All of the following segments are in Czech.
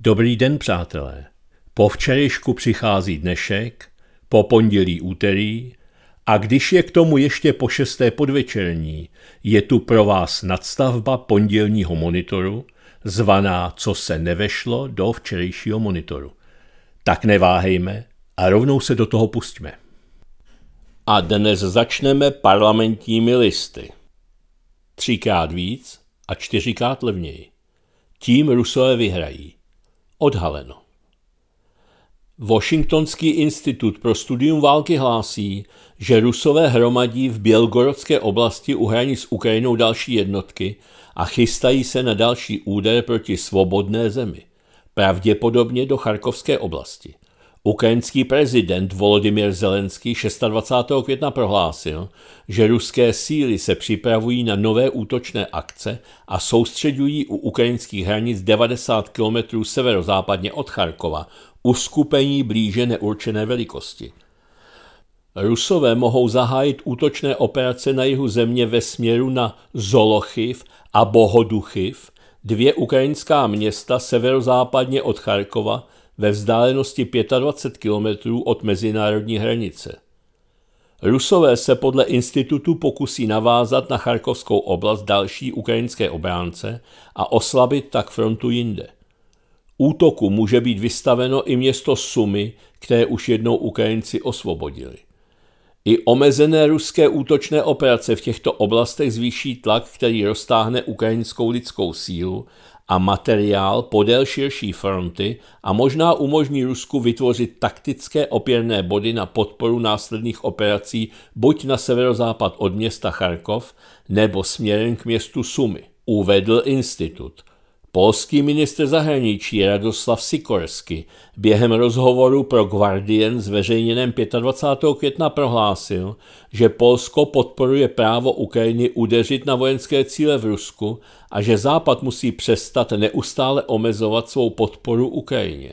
Dobrý den, přátelé. Po včerejšku přichází dnešek, po pondělí úterý a když je k tomu ještě po šesté podvečerní, je tu pro vás nadstavba pondělního monitoru, zvaná Co se nevešlo do včerejšího monitoru. Tak neváhejme a rovnou se do toho pustíme. A dnes začneme parlamentními listy. Třikrát víc a čtyřikrát levněji. Tím Rusové vyhrají odhaleno. Washingtonský institut pro studium války hlásí, že rusové hromadí v Bělgorodské oblasti u hranic s Ukrajinou další jednotky a chystají se na další úder proti svobodné zemi, pravděpodobně do Charkovské oblasti. Ukrajinský prezident Volodymyr Zelenský 26. května prohlásil, že ruské síly se připravují na nové útočné akce a soustředují u ukrajinských hranic 90 km severozápadně od Charkova, uskupení blíže neurčené velikosti. Rusové mohou zahájit útočné operace na jihu země ve směru na Zolochiv a Bohoduchiv, dvě ukrajinská města severozápadně od Charkova, ve vzdálenosti 25 kilometrů od mezinárodní hranice. Rusové se podle institutu pokusí navázat na Charkovskou oblast další ukrajinské obránce a oslabit tak frontu jinde. Útoku může být vystaveno i město Sumy, které už jednou Ukrajinci osvobodili. I omezené ruské útočné operace v těchto oblastech zvýší tlak, který roztáhne ukrajinskou lidskou sílu a materiál podél širší fronty a možná umožní Rusku vytvořit taktické opěrné body na podporu následných operací buď na severozápad od města Charkov nebo směrem k městu Sumy, uvedl institut. Polský minister zahraničí Radoslav Sikorsky během rozhovoru pro Guardian zveřejněném 25. května prohlásil, že Polsko podporuje právo Ukrajiny udeřit na vojenské cíle v Rusku a že Západ musí přestat neustále omezovat svou podporu Ukrajině.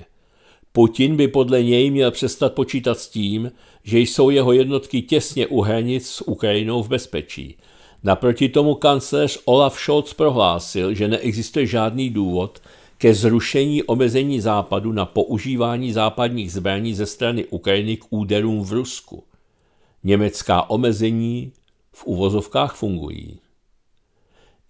Putin by podle něj měl přestat počítat s tím, že jsou jeho jednotky těsně u hranic s Ukrajinou v bezpečí – Naproti tomu kancléř Olaf Scholz prohlásil, že neexistuje žádný důvod ke zrušení omezení západu na používání západních zbraní ze strany Ukrajiny k úderům v Rusku. Německá omezení v uvozovkách fungují.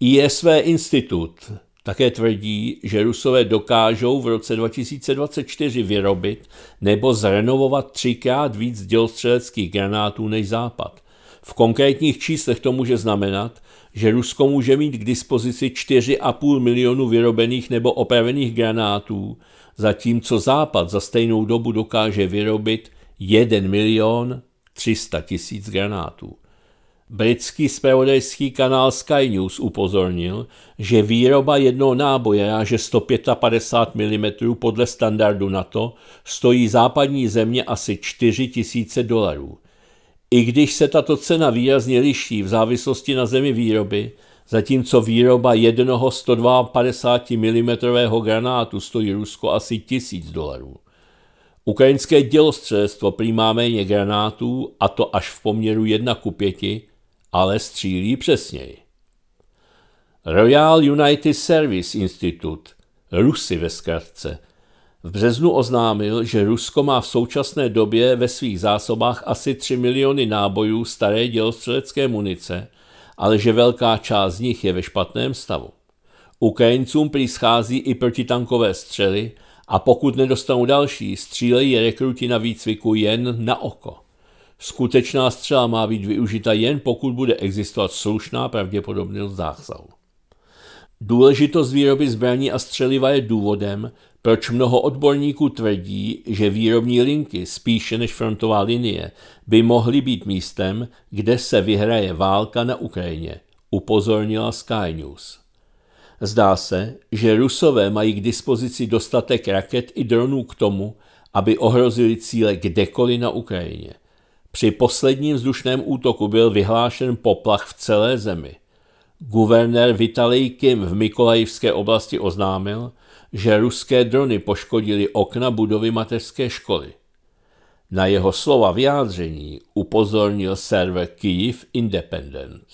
ISV institut také tvrdí, že Rusové dokážou v roce 2024 vyrobit nebo zrenovovat třikrát víc dělostřeleckých granátů než Západ – v konkrétních číslech to může znamenat, že Rusko může mít k dispozici 4,5 milionu vyrobených nebo opravených granátů, zatímco Západ za stejnou dobu dokáže vyrobit 1 milion 300 tisíc granátů. Britský spravodajský kanál Sky News upozornil, že výroba jednoho náboje ráže 155 mm podle standardu NATO stojí západní země asi 4 000 dolarů. I když se tato cena výrazně liší v závislosti na zemi výroby, zatímco výroba jednoho 152 mm granátu stojí Rusko asi 1000 dolarů. Ukrajinské dělostřelstvo přijímá méně granátů, a to až v poměru 1 ku 5, ale střílí přesněji. Royal United Service Institute, Rusy ve zkratce, v březnu oznámil, že Rusko má v současné době ve svých zásobách asi 3 miliony nábojů staré dělostřelecké munice, ale že velká část z nich je ve špatném stavu. Ukrajincům prý i protitankové střely a pokud nedostanou další, střílejí rekruti na výcviku jen na oko. Skutečná střela má být využita jen pokud bude existovat slušná pravděpodobnost zásahu. Důležitost výroby zbraní a střeliva je důvodem, proč mnoho odborníků tvrdí, že výrobní linky, spíše než frontová linie, by mohly být místem, kde se vyhraje válka na Ukrajině, upozornila Sky News. Zdá se, že Rusové mají k dispozici dostatek raket i dronů k tomu, aby ohrozili cíle kdekoliv na Ukrajině. Při posledním vzdušném útoku byl vyhlášen poplach v celé zemi. Guvernér Vitalij Kim v Mikolajivské oblasti oznámil, že ruské drony poškodily okna budovy mateřské školy. Na jeho slova vyjádření upozornil server Kyiv Independent.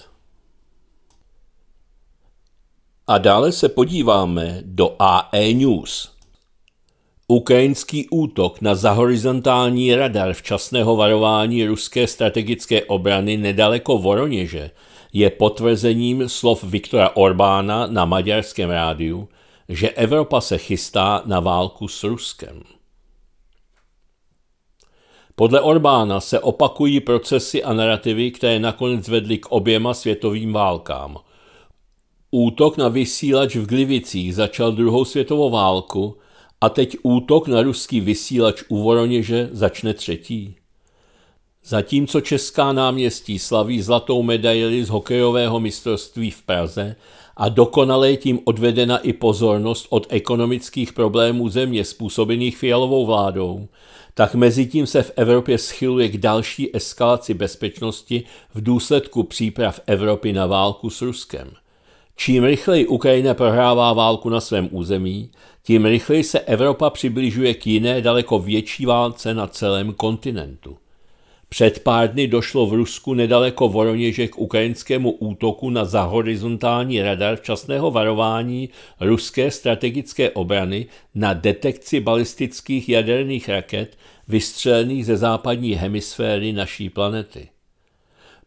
A dále se podíváme do AE News. Ukrajinský útok na zahorizontální radar včasného varování ruské strategické obrany nedaleko Voroněže – je potvrzením slov Viktora Orbána na maďarském rádiu, že Evropa se chystá na válku s Ruskem. Podle Orbána se opakují procesy a narrativy, které nakonec vedly k oběma světovým válkám. Útok na vysílač v Glivicích začal druhou světovou válku a teď útok na ruský vysílač u Voroněže začne třetí. Zatímco česká náměstí slaví zlatou medaili z hokejového mistrovství v Praze a dokonale je tím odvedena i pozornost od ekonomických problémů země způsobených fialovou vládou, tak mezi tím se v Evropě schyluje k další eskalaci bezpečnosti v důsledku příprav Evropy na válku s Ruskem. Čím rychleji Ukrajina prohrává válku na svém území, tím rychleji se Evropa přibližuje k jiné daleko větší válce na celém kontinentu. Před pár dny došlo v Rusku nedaleko Voroněže k ukrajinskému útoku na zahorizontální radar včasného varování ruské strategické obrany na detekci balistických jaderných raket vystřelených ze západní hemisféry naší planety.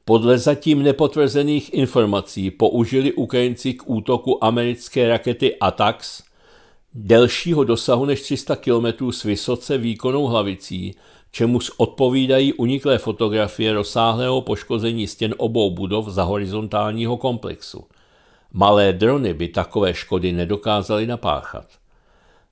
Podle zatím nepotvrzených informací použili Ukrajinci k útoku americké rakety ATAX delšího dosahu než 300 km s vysoce výkonnou hlavicí, čemu odpovídají uniklé fotografie rozsáhlého poškození stěn obou budov za horizontálního komplexu. Malé drony by takové škody nedokázaly napáchat.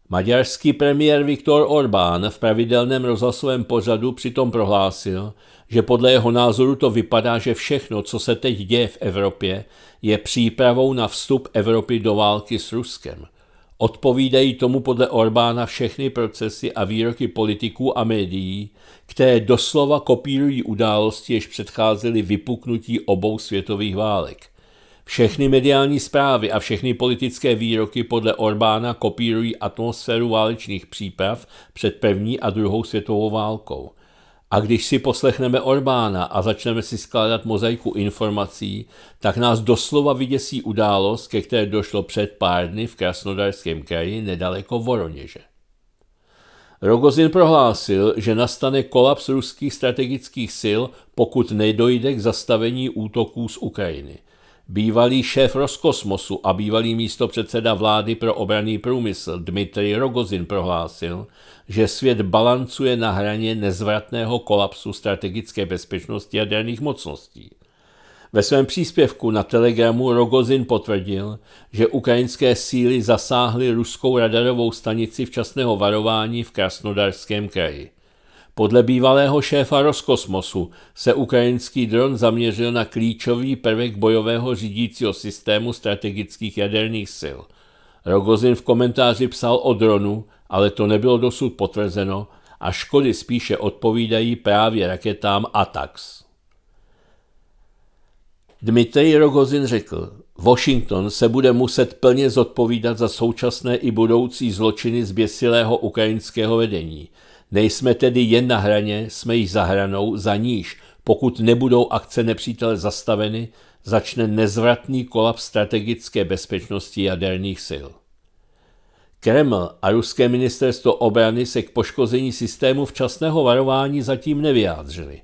Maďarský premiér Viktor Orbán v pravidelném rozhlasovém pořadu přitom prohlásil, že podle jeho názoru to vypadá, že všechno, co se teď děje v Evropě, je přípravou na vstup Evropy do války s Ruskem – Odpovídají tomu podle Orbána všechny procesy a výroky politiků a médií, které doslova kopírují události, jež předcházely vypuknutí obou světových válek. Všechny mediální zprávy a všechny politické výroky podle Orbána kopírují atmosféru válečných příprav před první a druhou světovou válkou – a když si poslechneme Orbána a začneme si skládat mozaiku informací, tak nás doslova vyděsí událost, ke které došlo před pár dny v Krasnodarském kraji nedaleko Voroněže. Rogozin prohlásil, že nastane kolaps ruských strategických sil, pokud nedojde k zastavení útoků z Ukrajiny. Bývalý šéf Roskosmosu a bývalý místopředseda vlády pro obraný průmysl Dmitrij Rogozin prohlásil, že svět balancuje na hraně nezvratného kolapsu strategické bezpečnosti jaderných mocností. Ve svém příspěvku na Telegramu Rogozin potvrdil, že ukrajinské síly zasáhly ruskou radarovou stanici včasného varování v Krasnodarském kraji. Podle bývalého šéfa Roskosmosu se ukrajinský dron zaměřil na klíčový prvek bojového řídícího systému strategických jaderných sil. Rogozin v komentáři psal o dronu, ale to nebylo dosud potvrzeno a škody spíše odpovídají právě raketám ATAX. Dmitrij Rogozin řekl, Washington se bude muset plně zodpovídat za současné i budoucí zločiny zběsilého ukrajinského vedení – Nejsme tedy jen na hraně, jsme již za hranou, za níž, pokud nebudou akce nepřítele zastaveny, začne nezvratný kolaps strategické bezpečnosti jaderných sil. Kreml a ruské ministerstvo obrany se k poškození systému včasného varování zatím nevyjádřili.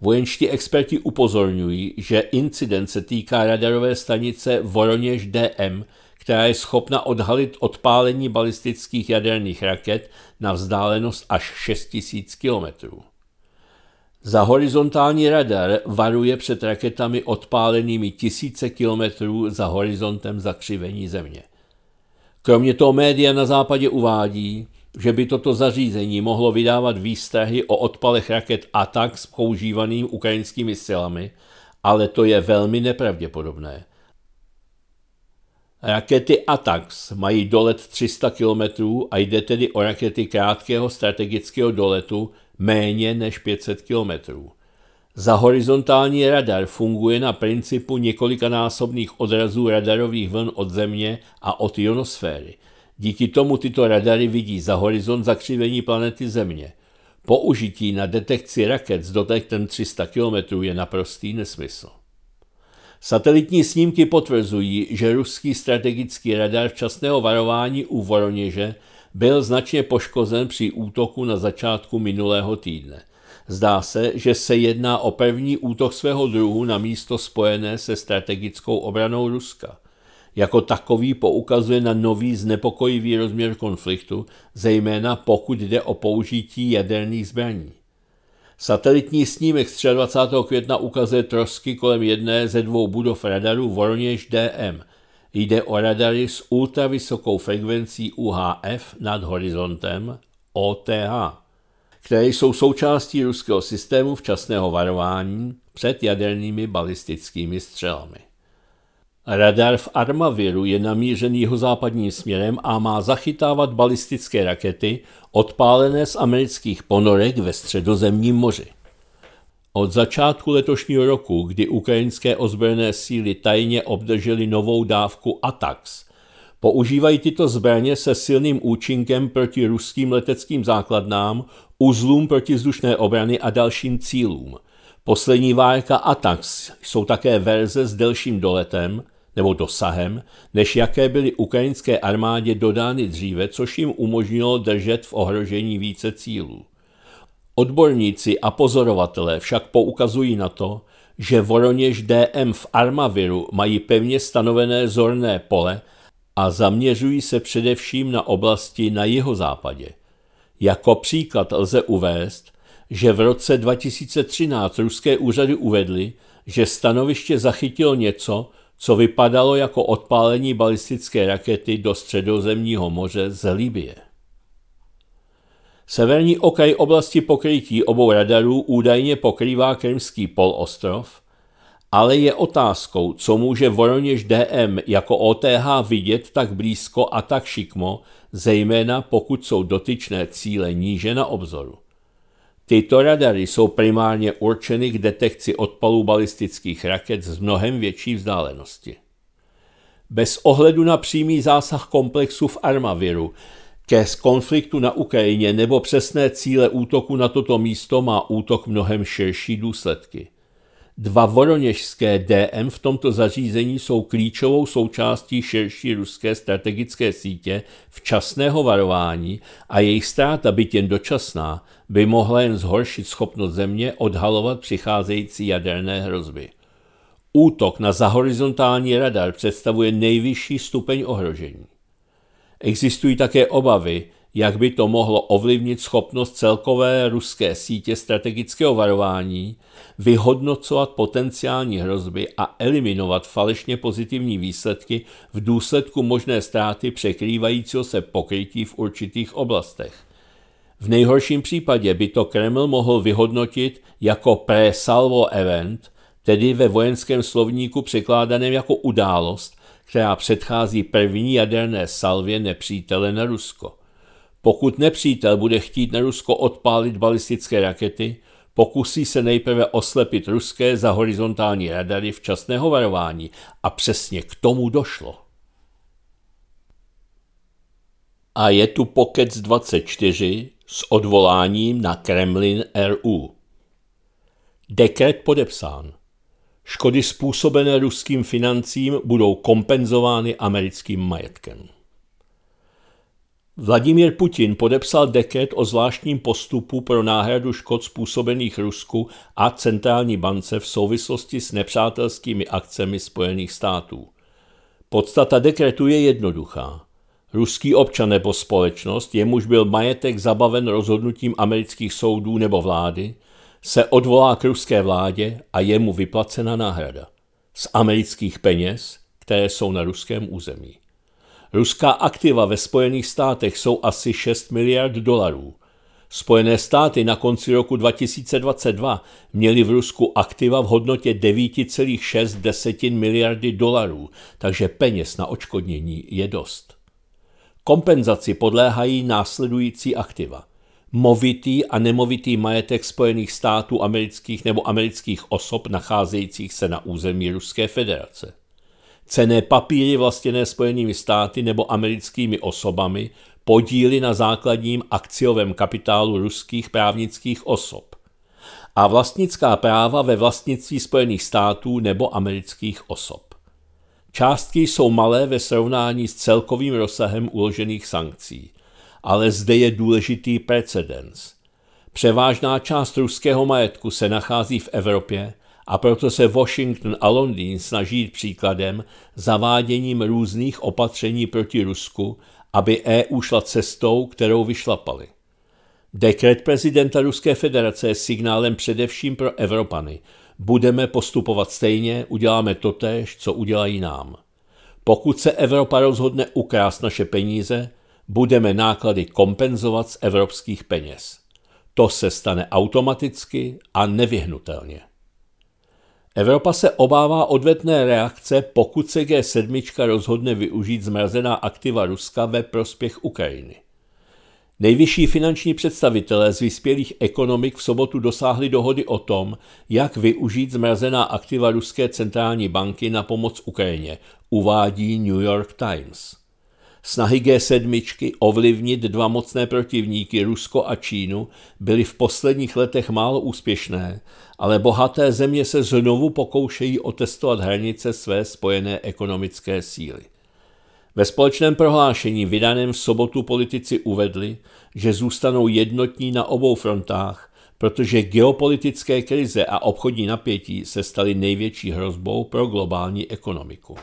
Vojenští experti upozorňují, že incident se týká radarové stanice Voroněž DM, která je schopna odhalit odpálení balistických jaderných raket na vzdálenost až 6000 km. Za horizontální radar varuje před raketami odpálenými tisíce kilometrů za horizontem zakřivení Země. Kromě toho média na západě uvádí, že by toto zařízení mohlo vydávat výstrahy o odpalech raket Atak s používanými ukrajinskými silami, ale to je velmi nepravděpodobné. Rakety ATAX mají dolet 300 km a jde tedy o rakety krátkého strategického doletu méně než 500 km. Za horizontální radar funguje na principu několikanásobných odrazů radarových vln od Země a od ionosféry. Díky tomu tyto radary vidí za horizont zakřivení planety Země. Použití na detekci raket s dotektem 300 km je naprostý nesmysl. Satelitní snímky potvrzují, že ruský strategický radar včasného varování u Voroněže byl značně poškozen při útoku na začátku minulého týdne. Zdá se, že se jedná o první útok svého druhu na místo spojené se strategickou obranou Ruska. Jako takový poukazuje na nový znepokojivý rozměr konfliktu, zejména pokud jde o použití jaderných zbraní. Satelitní snímek z 23. května ukazuje trosky kolem jedné ze dvou budov radaru Voroněž DM. Jde o radary s ultravysokou frekvencí UHF nad horizontem OTH, které jsou součástí ruského systému včasného varování před jadernými balistickými střelami. Radar v Armaviru je namířen jihozápadním směrem a má zachytávat balistické rakety odpálené z amerických ponorek ve středozemním moři. Od začátku letošního roku, kdy ukrajinské ozbrojené síly tajně obdržely novou dávku ATAX, používají tyto zbraně se silným účinkem proti ruským leteckým základnám, uzlům protivzdušné obrany a dalším cílům. Poslední várka ATAX jsou také verze s delším doletem, nebo dosahem, než jaké byly ukrajinské armádě dodány dříve, což jim umožnilo držet v ohrožení více cílů. Odborníci a pozorovatelé však poukazují na to, že Voroněž DM v Armaviru mají pevně stanovené zorné pole a zaměřují se především na oblasti na jihozápadě. Jako příklad lze uvést, že v roce 2013 ruské úřady uvedly, že stanoviště zachytilo něco, co vypadalo jako odpálení balistické rakety do středozemního moře z Libie. Severní okraj oblasti pokrytí obou radarů údajně pokrývá Krymský polostrov, ale je otázkou, co může Voroněž DM jako OTH vidět tak blízko a tak šikmo, zejména pokud jsou dotyčné cíle níže na obzoru. Tyto radary jsou primárně určeny k detekci odpalů balistických raket z mnohem větší vzdálenosti. Bez ohledu na přímý zásah komplexu v Armaviru ke konfliktu na Ukrajině nebo přesné cíle útoku na toto místo má útok mnohem širší důsledky. Dva voroněžské DM v tomto zařízení jsou klíčovou součástí širší ruské strategické sítě včasného varování a jejich ztráta, byť jen dočasná, by mohla jen zhoršit schopnost země odhalovat přicházející jaderné hrozby. Útok na zahorizontální radar představuje nejvyšší stupeň ohrožení. Existují také obavy, jak by to mohlo ovlivnit schopnost celkové ruské sítě strategického varování, vyhodnocovat potenciální hrozby a eliminovat falešně pozitivní výsledky v důsledku možné ztráty překrývajícího se pokrytí v určitých oblastech. V nejhorším případě by to Kreml mohl vyhodnotit jako pre-salvo event, tedy ve vojenském slovníku překládaném jako událost, která předchází první jaderné salvě nepřítele na Rusko. Pokud nepřítel bude chtít na Rusko odpálit balistické rakety, pokusí se nejprve oslepit ruské za horizontální radary včasného varování a přesně k tomu došlo. A je tu Pokec 24 s odvoláním na Kremlin RU. Dekret podepsán. Škody způsobené ruským financím budou kompenzovány americkým majetkem. Vladimír Putin podepsal deket o zvláštním postupu pro náhradu škod způsobených Rusku a centrální bance v souvislosti s nepřátelskými akcemi Spojených států. Podstata dekretu je jednoduchá. Ruský občan nebo společnost, jemuž byl majetek zabaven rozhodnutím amerických soudů nebo vlády, se odvolá k ruské vládě a je mu vyplacena náhrada z amerických peněz, které jsou na ruském území. Ruská aktiva ve Spojených státech jsou asi 6 miliard dolarů. Spojené státy na konci roku 2022 měly v Rusku aktiva v hodnotě 9,6 miliardy dolarů, takže peněz na očkodnění je dost. Kompenzaci podléhají následující aktiva. Movitý a nemovitý majetek Spojených států amerických nebo amerických osob nacházejících se na území Ruské federace cené papíry vlastněné Spojenými státy nebo americkými osobami, podíly na základním akciovém kapitálu ruských právnických osob a vlastnická práva ve vlastnictví Spojených států nebo amerických osob. Částky jsou malé ve srovnání s celkovým rozsahem uložených sankcí, ale zde je důležitý precedens. Převážná část ruského majetku se nachází v Evropě a proto se Washington a Londýn snaží příkladem zaváděním různých opatření proti Rusku, aby EU šla cestou, kterou vyšlapali. Dekret prezidenta Ruské federace je signálem především pro Evropany. Budeme postupovat stejně, uděláme totéž, co udělají nám. Pokud se Evropa rozhodne ukrást naše peníze, budeme náklady kompenzovat z evropských peněz. To se stane automaticky a nevyhnutelně. Evropa se obává odvetné reakce, pokud se G7 rozhodne využít zmrazená aktiva Ruska ve prospěch Ukrajiny. Nejvyšší finanční představitelé z vyspělých ekonomik v sobotu dosáhli dohody o tom, jak využít zmrazená aktiva Ruské centrální banky na pomoc Ukrajině, uvádí New York Times. Snahy G7 ovlivnit dva mocné protivníky Rusko a Čínu byly v posledních letech málo úspěšné, ale bohaté země se znovu pokoušejí otestovat hranice své spojené ekonomické síly. Ve společném prohlášení vydaném v sobotu politici uvedli, že zůstanou jednotní na obou frontách, protože geopolitické krize a obchodní napětí se staly největší hrozbou pro globální ekonomiku.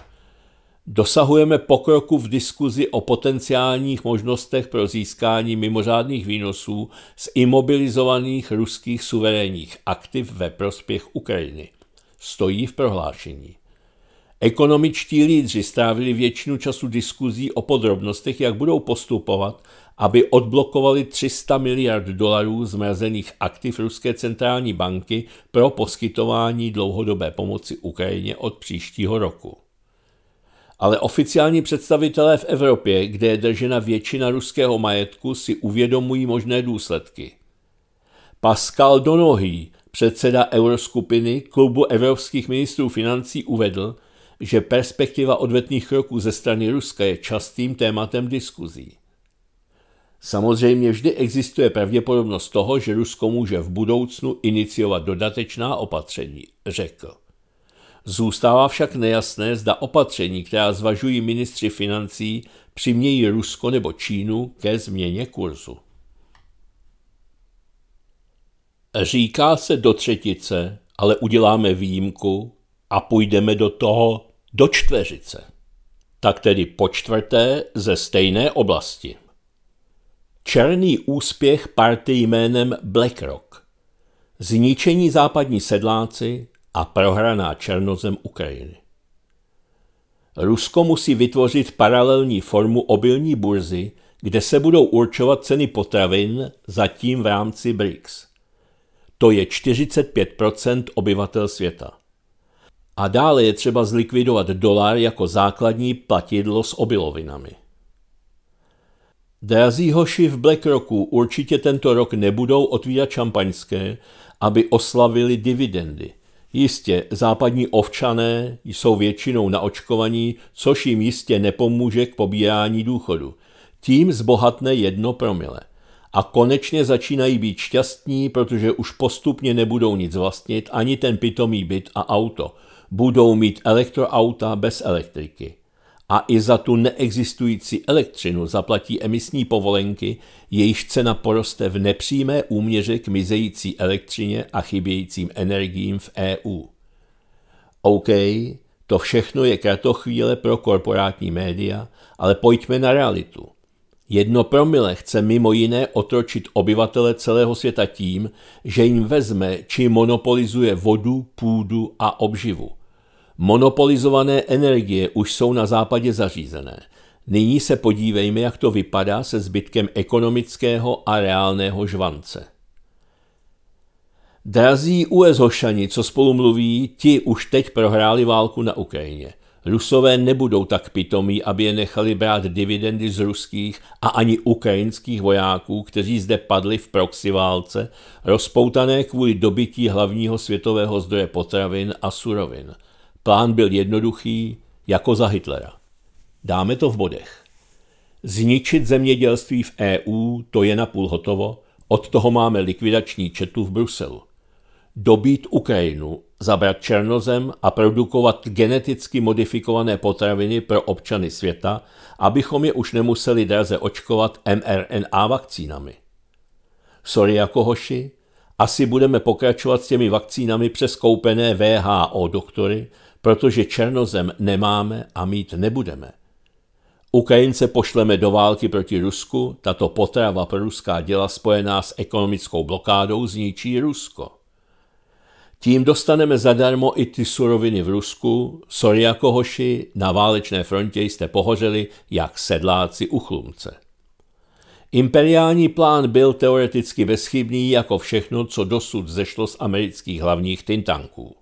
Dosahujeme pokroku v diskuzi o potenciálních možnostech pro získání mimořádných výnosů z imobilizovaných ruských suverénních aktiv ve prospěch Ukrajiny. Stojí v prohlášení. Ekonomičtí lídři strávili většinu času diskuzí o podrobnostech, jak budou postupovat, aby odblokovali 300 miliard dolarů zmrazených aktiv Ruské centrální banky pro poskytování dlouhodobé pomoci Ukrajině od příštího roku ale oficiální představitelé v Evropě, kde je držena většina ruského majetku, si uvědomují možné důsledky. Pascal Donohý, předseda euroskupiny klubu evropských ministrů financí, uvedl, že perspektiva odvetných kroků ze strany Ruska je častým tématem diskuzí. Samozřejmě vždy existuje pravděpodobnost toho, že Rusko může v budoucnu iniciovat dodatečná opatření, řekl. Zůstává však nejasné, zda opatření, která zvažují ministři financí, přimějí Rusko nebo Čínu ke změně kurzu. Říká se do třetice, ale uděláme výjimku a půjdeme do toho do čtveřice. Tak tedy po čtvrté ze stejné oblasti. Černý úspěch party jménem BlackRock. Zničení západní sedláci, a prohraná černozem Ukrajiny. Rusko musí vytvořit paralelní formu obilní burzy, kde se budou určovat ceny potravin, zatím v rámci BRICS. To je 45 obyvatel světa. A dále je třeba zlikvidovat dolar jako základní platidlo s obilovinami. Drazí hoši v BlackRocku určitě tento rok nebudou otvírat šampaňské, aby oslavili dividendy – Jistě, západní ovčané jsou většinou naočkovaní, což jim jistě nepomůže k pobírání důchodu. Tím zbohatne jedno promile. A konečně začínají být šťastní, protože už postupně nebudou nic vlastnit, ani ten pitomý byt a auto. Budou mít elektroauta bez elektriky a i za tu neexistující elektřinu zaplatí emisní povolenky, jejíž cena poroste v nepřímé úměře k mizející elektřině a chybějícím energiím v EU. OK, to všechno je kratochvíle pro korporátní média, ale pojďme na realitu. Jedno promile chce mimo jiné otročit obyvatele celého světa tím, že jim vezme či monopolizuje vodu, půdu a obživu – Monopolizované energie už jsou na západě zařízené. Nyní se podívejme, jak to vypadá se zbytkem ekonomického a reálného žvance. Drazí US hošani, co spolu mluví, ti už teď prohráli válku na Ukrajině. Rusové nebudou tak pitomí, aby je nechali brát dividendy z ruských a ani ukrajinských vojáků, kteří zde padli v proxy válce, rozpoutané kvůli dobytí hlavního světového zdroje potravin a surovin – Plán byl jednoduchý, jako za Hitlera. Dáme to v bodech. Zničit zemědělství v EU, to je napůl hotovo, od toho máme likvidační četu v Bruselu. Dobít Ukrajinu, zabrat černozem a produkovat geneticky modifikované potraviny pro občany světa, abychom je už nemuseli draze očkovat mRNA vakcínami. Sorry jako hoši, asi budeme pokračovat s těmi vakcínami koupené VHO doktory, protože černozem nemáme a mít nebudeme. Ukrajince pošleme do války proti Rusku, tato potrava pro ruská děla spojená s ekonomickou blokádou zničí Rusko. Tím dostaneme zadarmo i ty suroviny v Rusku, jako hoši na válečné frontě jste pohořeli jak sedláci u chlumce. Imperiální plán byl teoreticky bezchybný jako všechno, co dosud zešlo z amerických hlavních tintanků.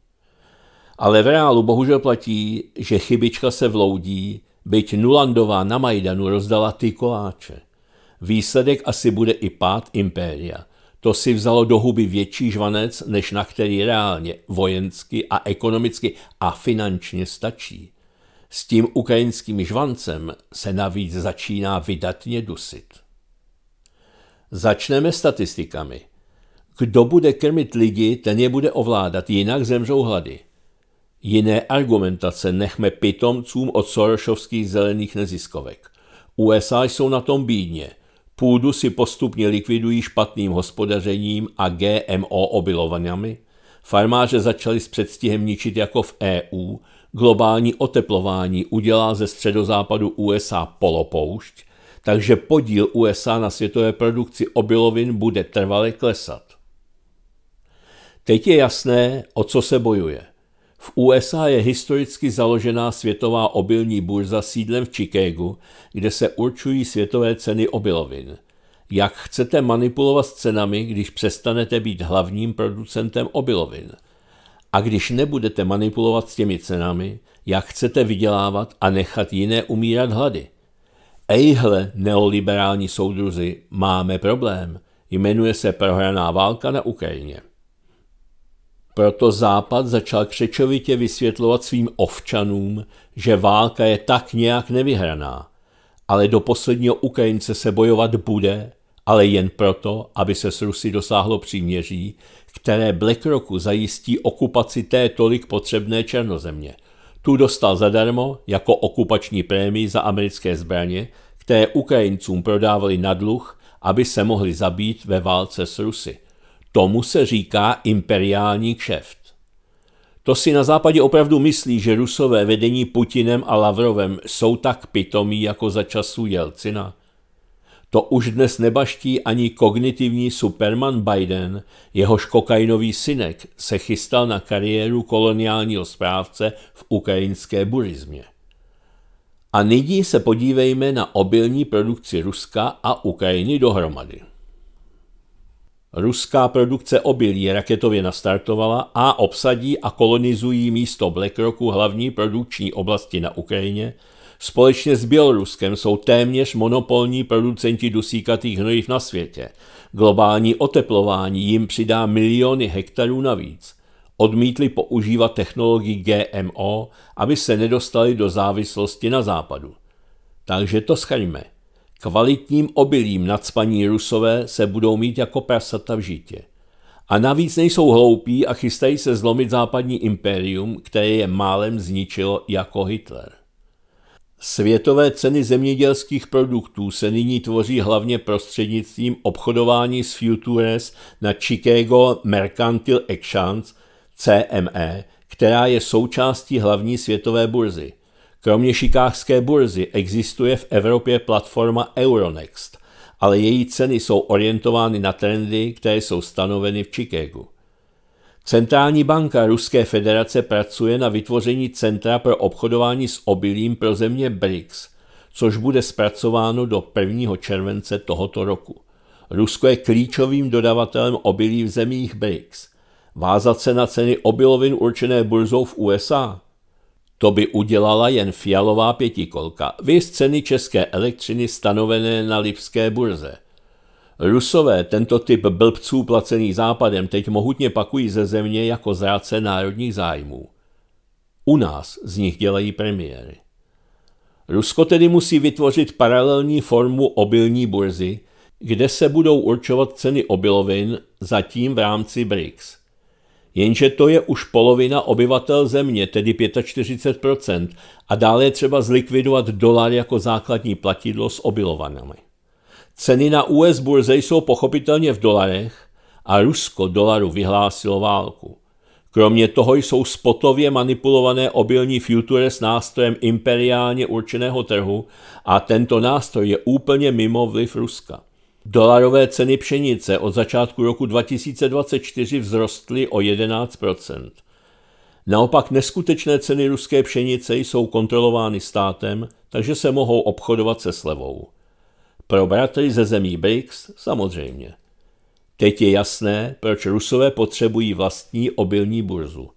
Ale v reálu bohužel platí, že chybička se vloudí, byť Nulandová na Majdanu rozdala ty koláče. Výsledek asi bude i pád impéria. To si vzalo do huby větší žvanec, než na který reálně vojensky a ekonomicky a finančně stačí. S tím ukrajinským žvancem se navíc začíná vydatně dusit. Začneme statistikami. Kdo bude krmit lidi, ten je bude ovládat, jinak zemřou hlady. Jiné argumentace nechme pitomcům od sorošovských zelených neziskovek. USA jsou na tom bídně. Půdu si postupně likvidují špatným hospodařením a GMO obilovanami. Farmáře začali s předstihem ničit jako v EU. Globální oteplování udělá ze středozápadu USA polopoušť, takže podíl USA na světové produkci obilovin bude trvale klesat. Teď je jasné, o co se bojuje – v USA je historicky založená světová obilní burza sídlem v Chicagu, kde se určují světové ceny obilovin. Jak chcete manipulovat s cenami, když přestanete být hlavním producentem obilovin? A když nebudete manipulovat s těmi cenami, jak chcete vydělávat a nechat jiné umírat hlady? Ejhle, neoliberální soudruzi, máme problém. Jmenuje se prohraná válka na Ukrajině. Proto Západ začal křečovitě vysvětlovat svým ovčanům, že válka je tak nějak nevyhraná, ale do posledního Ukrajince se bojovat bude, ale jen proto, aby se s Rusy dosáhlo příměří, které BlackRocku zajistí okupaci té tolik potřebné Černozemě. Tu dostal zadarmo jako okupační prémii za americké zbraně, které Ukrajincům prodávali na dluh, aby se mohli zabít ve válce s Rusy. Tomu se říká imperiální kšeft. To si na západě opravdu myslí, že rusové vedení Putinem a Lavrovem jsou tak pitomí jako za času Jelcina? To už dnes nebaští ani kognitivní superman Biden, jehož kokainový synek se chystal na kariéru koloniálního správce v ukrajinské burizmě. A nyní se podívejme na obilní produkci Ruska a Ukrajiny dohromady. Ruská produkce obilí raketově nastartovala a obsadí a kolonizují místo BlackRocku hlavní produkční oblasti na Ukrajině. Společně s Běloruskem jsou téměř monopolní producenti dusíkatých hnojiv na světě. Globální oteplování jim přidá miliony hektarů navíc. Odmítli používat technologii GMO, aby se nedostali do závislosti na západu. Takže to schaňme. Kvalitním obilím nadspaní rusové se budou mít jako prasata v žitě. A navíc nejsou hloupí a chystají se zlomit západní impérium, které je málem zničilo jako Hitler. Světové ceny zemědělských produktů se nyní tvoří hlavně prostřednictvím obchodování s futures na Chicago Mercantile Exchange, CME, která je součástí hlavní světové burzy – Kromě šikářské burzy existuje v Evropě platforma Euronext, ale její ceny jsou orientovány na trendy, které jsou stanoveny v Chicagu. Centrální banka Ruské federace pracuje na vytvoření centra pro obchodování s obilím pro země BRICS, což bude zpracováno do 1. července tohoto roku. Rusko je klíčovým dodavatelem obilí v zemích BRICS. Vázat se na ceny obilovin určené burzou v USA to by udělala jen fialová pětikolka, vys ceny české elektřiny stanovené na Lipské burze. Rusové tento typ blbců placený západem teď mohutně pakují ze země jako zráce národních zájmů. U nás z nich dělají premiéry. Rusko tedy musí vytvořit paralelní formu obilní burzy, kde se budou určovat ceny obilovin, zatím v rámci BRICS. Jenže to je už polovina obyvatel země, tedy 45%, a dále je třeba zlikvidovat dolar jako základní platidlo s obilovanami. Ceny na US burze jsou pochopitelně v dolarech a Rusko dolaru vyhlásilo válku. Kromě toho jsou spotově manipulované obilní s nástrojem imperiálně určeného trhu a tento nástroj je úplně mimo vliv Ruska. Dolarové ceny pšenice od začátku roku 2024 vzrostly o 11 Naopak neskutečné ceny ruské pšenice jsou kontrolovány státem, takže se mohou obchodovat se slevou. Pro bratry ze zemí BRICS samozřejmě. Teď je jasné, proč Rusové potřebují vlastní obilní burzu.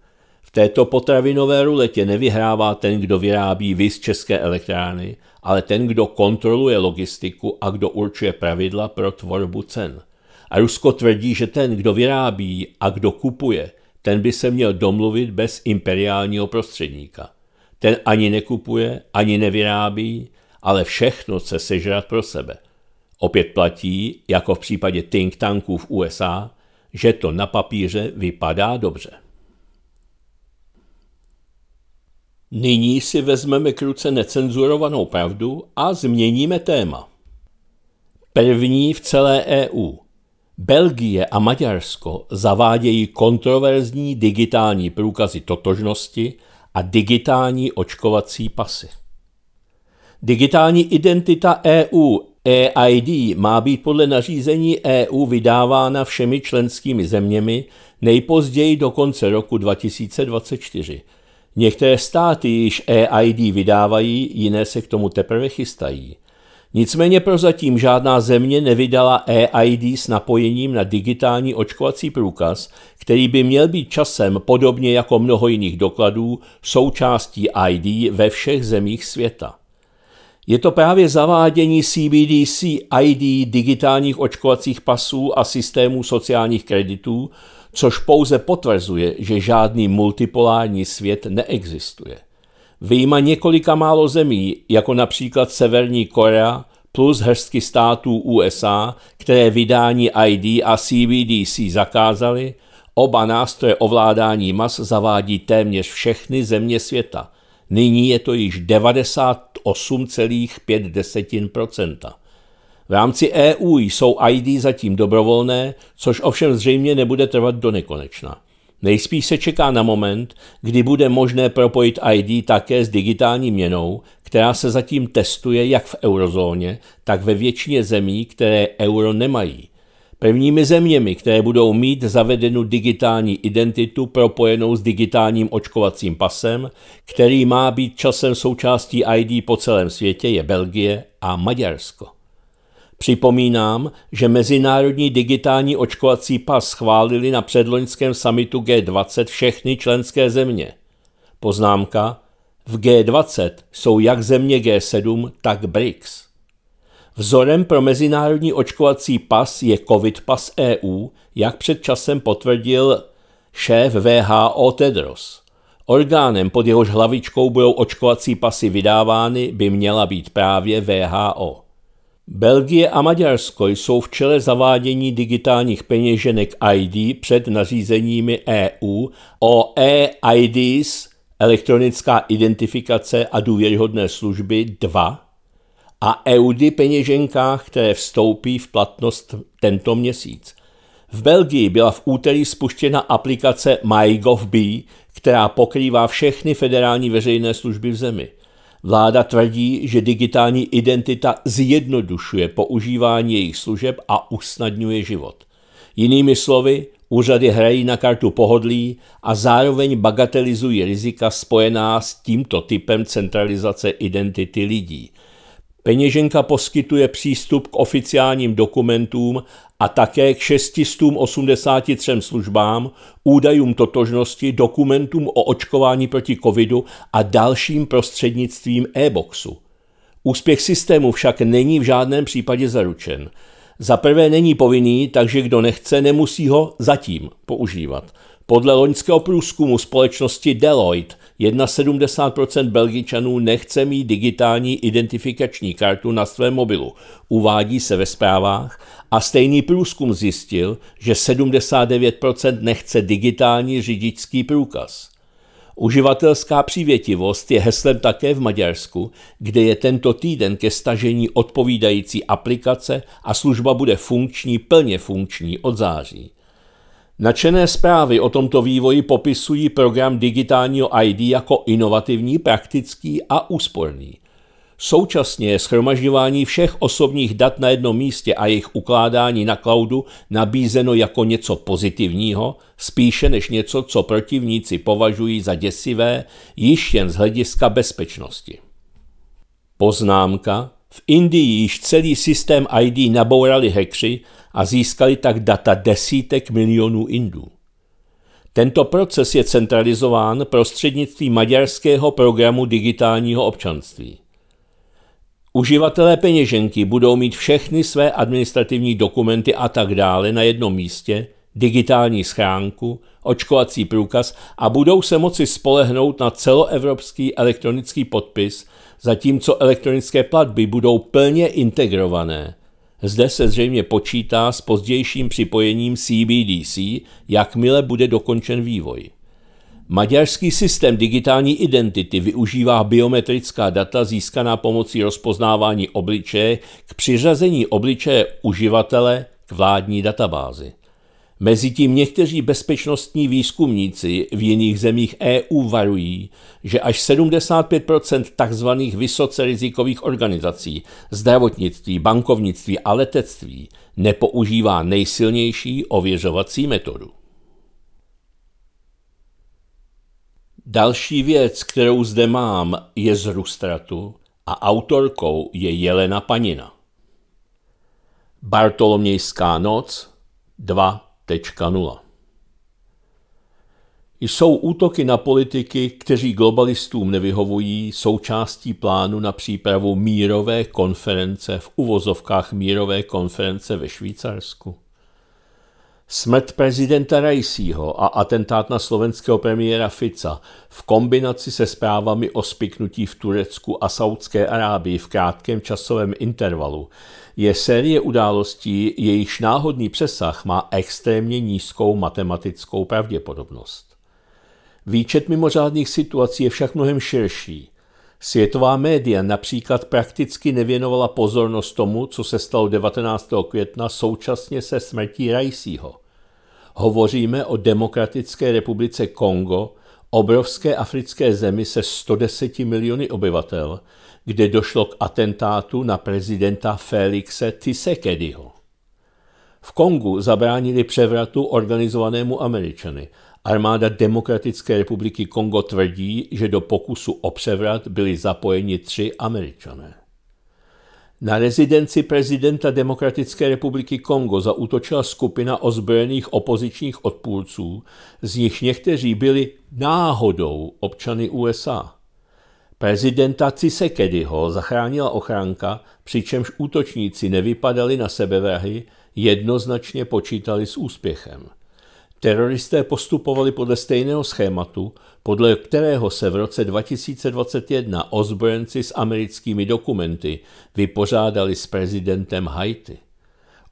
V této potravinové ruletě nevyhrává ten, kdo vyrábí vys české elektrárny, ale ten, kdo kontroluje logistiku a kdo určuje pravidla pro tvorbu cen. A Rusko tvrdí, že ten, kdo vyrábí a kdo kupuje, ten by se měl domluvit bez imperiálního prostředníka. Ten ani nekupuje, ani nevyrábí, ale všechno chce sežrat pro sebe. Opět platí, jako v případě think tanků v USA, že to na papíře vypadá dobře. Nyní si vezmeme k ruce necenzurovanou pravdu a změníme téma. První v celé EU. Belgie a Maďarsko zavádějí kontroverzní digitální průkazy totožnosti a digitální očkovací pasy. Digitální identita EU EID má být podle nařízení EU vydávána všemi členskými zeměmi nejpozději do konce roku 2024 Některé státy již EID vydávají, jiné se k tomu teprve chystají. Nicméně prozatím žádná země nevydala EID s napojením na digitální očkovací průkaz, který by měl být časem, podobně jako mnoho jiných dokladů, součástí ID ve všech zemích světa. Je to právě zavádění CBDC ID digitálních očkovacích pasů a systémů sociálních kreditů, což pouze potvrzuje, že žádný multipolární svět neexistuje. Výjima několika málo zemí, jako například Severní Korea, plus hrstky států USA, které vydání ID a CBDC zakázali, oba nástroje ovládání mas zavádí téměř všechny země světa. Nyní je to již 98,5%. V rámci EU jsou ID zatím dobrovolné, což ovšem zřejmě nebude trvat do nekonečna. Nejspíš se čeká na moment, kdy bude možné propojit ID také s digitální měnou, která se zatím testuje jak v eurozóně, tak ve většině zemí, které euro nemají. Prvními zeměmi, které budou mít zavedenu digitální identitu propojenou s digitálním očkovacím pasem, který má být časem součástí ID po celém světě, je Belgie a Maďarsko. Připomínám, že mezinárodní digitální očkovací pas schválili na předloňském samitu G20 všechny členské země. Poznámka, v G20 jsou jak země G7, tak BRICS. Vzorem pro mezinárodní očkovací pas je COVID pas EU, jak před časem potvrdil šéf VHO Tedros. Orgánem pod jehož hlavičkou budou očkovací pasy vydávány by měla být právě VHO. Belgie a Maďarsko jsou v čele zavádění digitálních peněženek ID před nařízeními EU o e-IDs, elektronická identifikace a důvěryhodné služby 2 a EUDI peněženkách, které vstoupí v platnost tento měsíc. V Belgii byla v úterý spuštěna aplikace MyGovB, která pokrývá všechny federální veřejné služby v zemi. Vláda tvrdí, že digitální identita zjednodušuje používání jejich služeb a usnadňuje život. Jinými slovy, úřady hrají na kartu pohodlí a zároveň bagatelizují rizika spojená s tímto typem centralizace identity lidí. Peněženka poskytuje přístup k oficiálním dokumentům a také k 683 službám, údajům totožnosti, dokumentům o očkování proti covidu a dalším prostřednictvím e-boxu. Úspěch systému však není v žádném případě zaručen. Za prvé není povinný, takže kdo nechce, nemusí ho zatím používat. Podle loňského průzkumu společnosti Deloitte 71% Belgičanů nechce mít digitální identifikační kartu na svém mobilu, uvádí se ve zprávách a stejný průzkum zjistil, že 79% nechce digitální řidičský průkaz. Uživatelská přívětivost je heslem také v Maďarsku, kde je tento týden ke stažení odpovídající aplikace a služba bude funkční, plně funkční od září. Načené zprávy o tomto vývoji popisují program digitálního ID jako inovativní, praktický a úsporný. Současně je schromažďování všech osobních dat na jednom místě a jejich ukládání na cloudu nabízeno jako něco pozitivního, spíše než něco, co protivníci považují za děsivé, již jen z hlediska bezpečnosti. Poznámka v Indii již celý systém ID nabourali hekři a získali tak data desítek milionů Indů. Tento proces je centralizován prostřednictvím maďarského programu digitálního občanství. Uživatelé peněženky budou mít všechny své administrativní dokumenty a tak dále na jednom místě, digitální schránku, očkovací průkaz a budou se moci spolehnout na celoevropský elektronický podpis – zatímco elektronické platby budou plně integrované. Zde se zřejmě počítá s pozdějším připojením CBDC, jakmile bude dokončen vývoj. Maďarský systém digitální identity využívá biometrická data získaná pomocí rozpoznávání obličeje k přiřazení obličeje uživatele k vládní databázi. Mezitím někteří bezpečnostní výzkumníci v jiných zemích EU varují, že až 75 tzv. vysoce rizikových organizací zdravotnictví, bankovnictví a letectví nepoužívá nejsilnější ověřovací metodu. Další věc, kterou zde mám, je z Rustratu a autorkou je Jelena Panina. Bartolomějská noc 2 jsou útoky na politiky, kteří globalistům nevyhovují, součástí plánu na přípravu mírové konference v uvozovkách mírové konference ve Švýcarsku. Smrt prezidenta Rajsího a atentát na slovenského premiéra Fica v kombinaci se zprávami o spiknutí v Turecku a Saudské Arábii v krátkém časovém intervalu je série událostí, jejichž náhodný přesah má extrémně nízkou matematickou pravděpodobnost. Výčet mimořádných situací je však mnohem širší. Světová média například prakticky nevěnovala pozornost tomu, co se stalo 19. května současně se smrtí Rajsího. Hovoříme o Demokratické republice Kongo, obrovské africké zemi se 110 miliony obyvatel, kde došlo k atentátu na prezidenta Felixe Tisekedyho. V Kongu zabránili převratu organizovanému Američany. Armáda Demokratické republiky Kongo tvrdí, že do pokusu o převrat byli zapojeni tři Američané. Na rezidenci prezidenta Demokratické republiky Kongo zautočila skupina ozbrojených opozičních odpůrců, z nich někteří byli náhodou občany USA. Prezidenta Cisekedyho zachránila ochránka, přičemž útočníci nevypadali na sebevrahy, jednoznačně počítali s úspěchem. Teroristé postupovali podle stejného schématu, podle kterého se v roce 2021 ozbrojenci s americkými dokumenty vypořádali s prezidentem Haiti.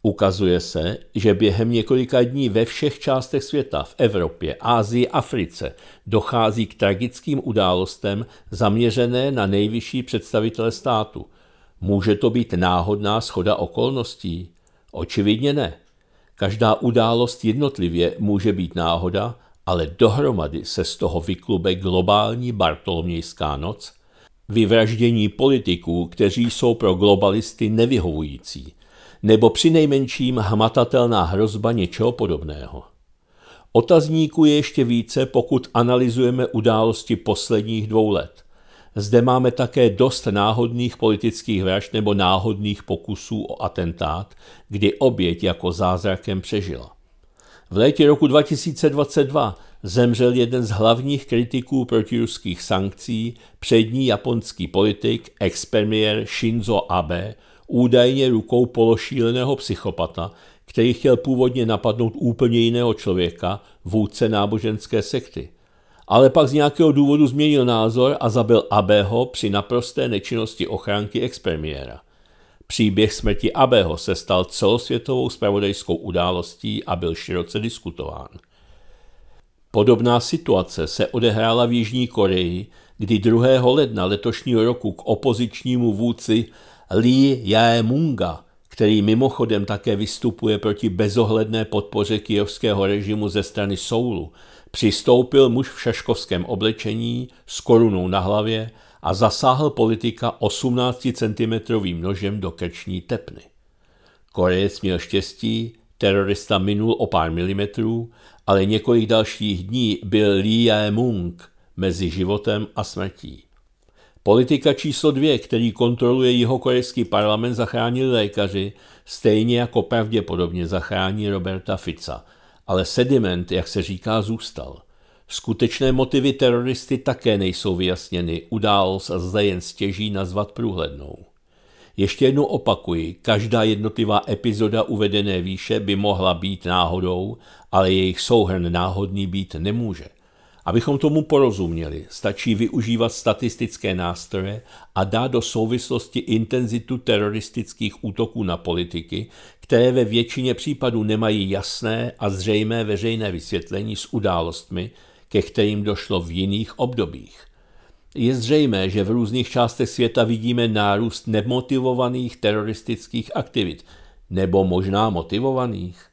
Ukazuje se, že během několika dní ve všech částech světa, v Evropě, Ázii, Africe, dochází k tragickým událostem zaměřené na nejvyšší představitele státu. Může to být náhodná schoda okolností? Očividně ne. Každá událost jednotlivě může být náhoda, ale dohromady se z toho vyklube globální bartolomějská noc, vyvraždění politiků, kteří jsou pro globalisty nevyhovující – nebo přinejmenším hmatatelná hrozba něčeho podobného. Otazníku je ještě více, pokud analyzujeme události posledních dvou let. Zde máme také dost náhodných politických vražd nebo náhodných pokusů o atentát, kdy oběť jako zázrakem přežila. V létě roku 2022 zemřel jeden z hlavních kritiků protiruských sankcí, přední japonský politik, expremiér Shinzo Abe, údajně rukou pološíleného psychopata, který chtěl původně napadnout úplně jiného člověka, vůdce náboženské sekty. Ale pak z nějakého důvodu změnil názor a zabil Abeho při naprosté nečinnosti ochránky expremiéra. Příběh smrti Abeho se stal celosvětovou spravodajskou událostí a byl široce diskutován. Podobná situace se odehrála v Jižní Koreji, kdy 2. ledna letošního roku k opozičnímu vůdci Lee Jaemunga, který mimochodem také vystupuje proti bezohledné podpoře kijovského režimu ze strany Soulu, přistoupil muž v šaškovském oblečení s korunou na hlavě a zasáhl politika 18 cm nožem do krční tepny. Korejec měl štěstí, terorista minul o pár milimetrů, ale několik dalších dní byl Lee Jae-mung mezi životem a smrtí. Politika číslo dvě, který kontroluje jihokorejský parlament, zachránil lékaři, stejně jako pravděpodobně zachrání Roberta Fica. Ale sediment, jak se říká, zůstal. Skutečné motivy teroristy také nejsou vyjasněny, událost a zde jen stěží nazvat průhlednou. Ještě jednou opakuji, každá jednotlivá epizoda uvedené výše by mohla být náhodou, ale jejich souhrn náhodný být nemůže. Abychom tomu porozuměli, stačí využívat statistické nástroje a dát do souvislosti intenzitu teroristických útoků na politiky, které ve většině případů nemají jasné a zřejmé veřejné vysvětlení s událostmi, ke kterým došlo v jiných obdobích. Je zřejmé, že v různých částech světa vidíme nárůst nemotivovaných teroristických aktivit, nebo možná motivovaných.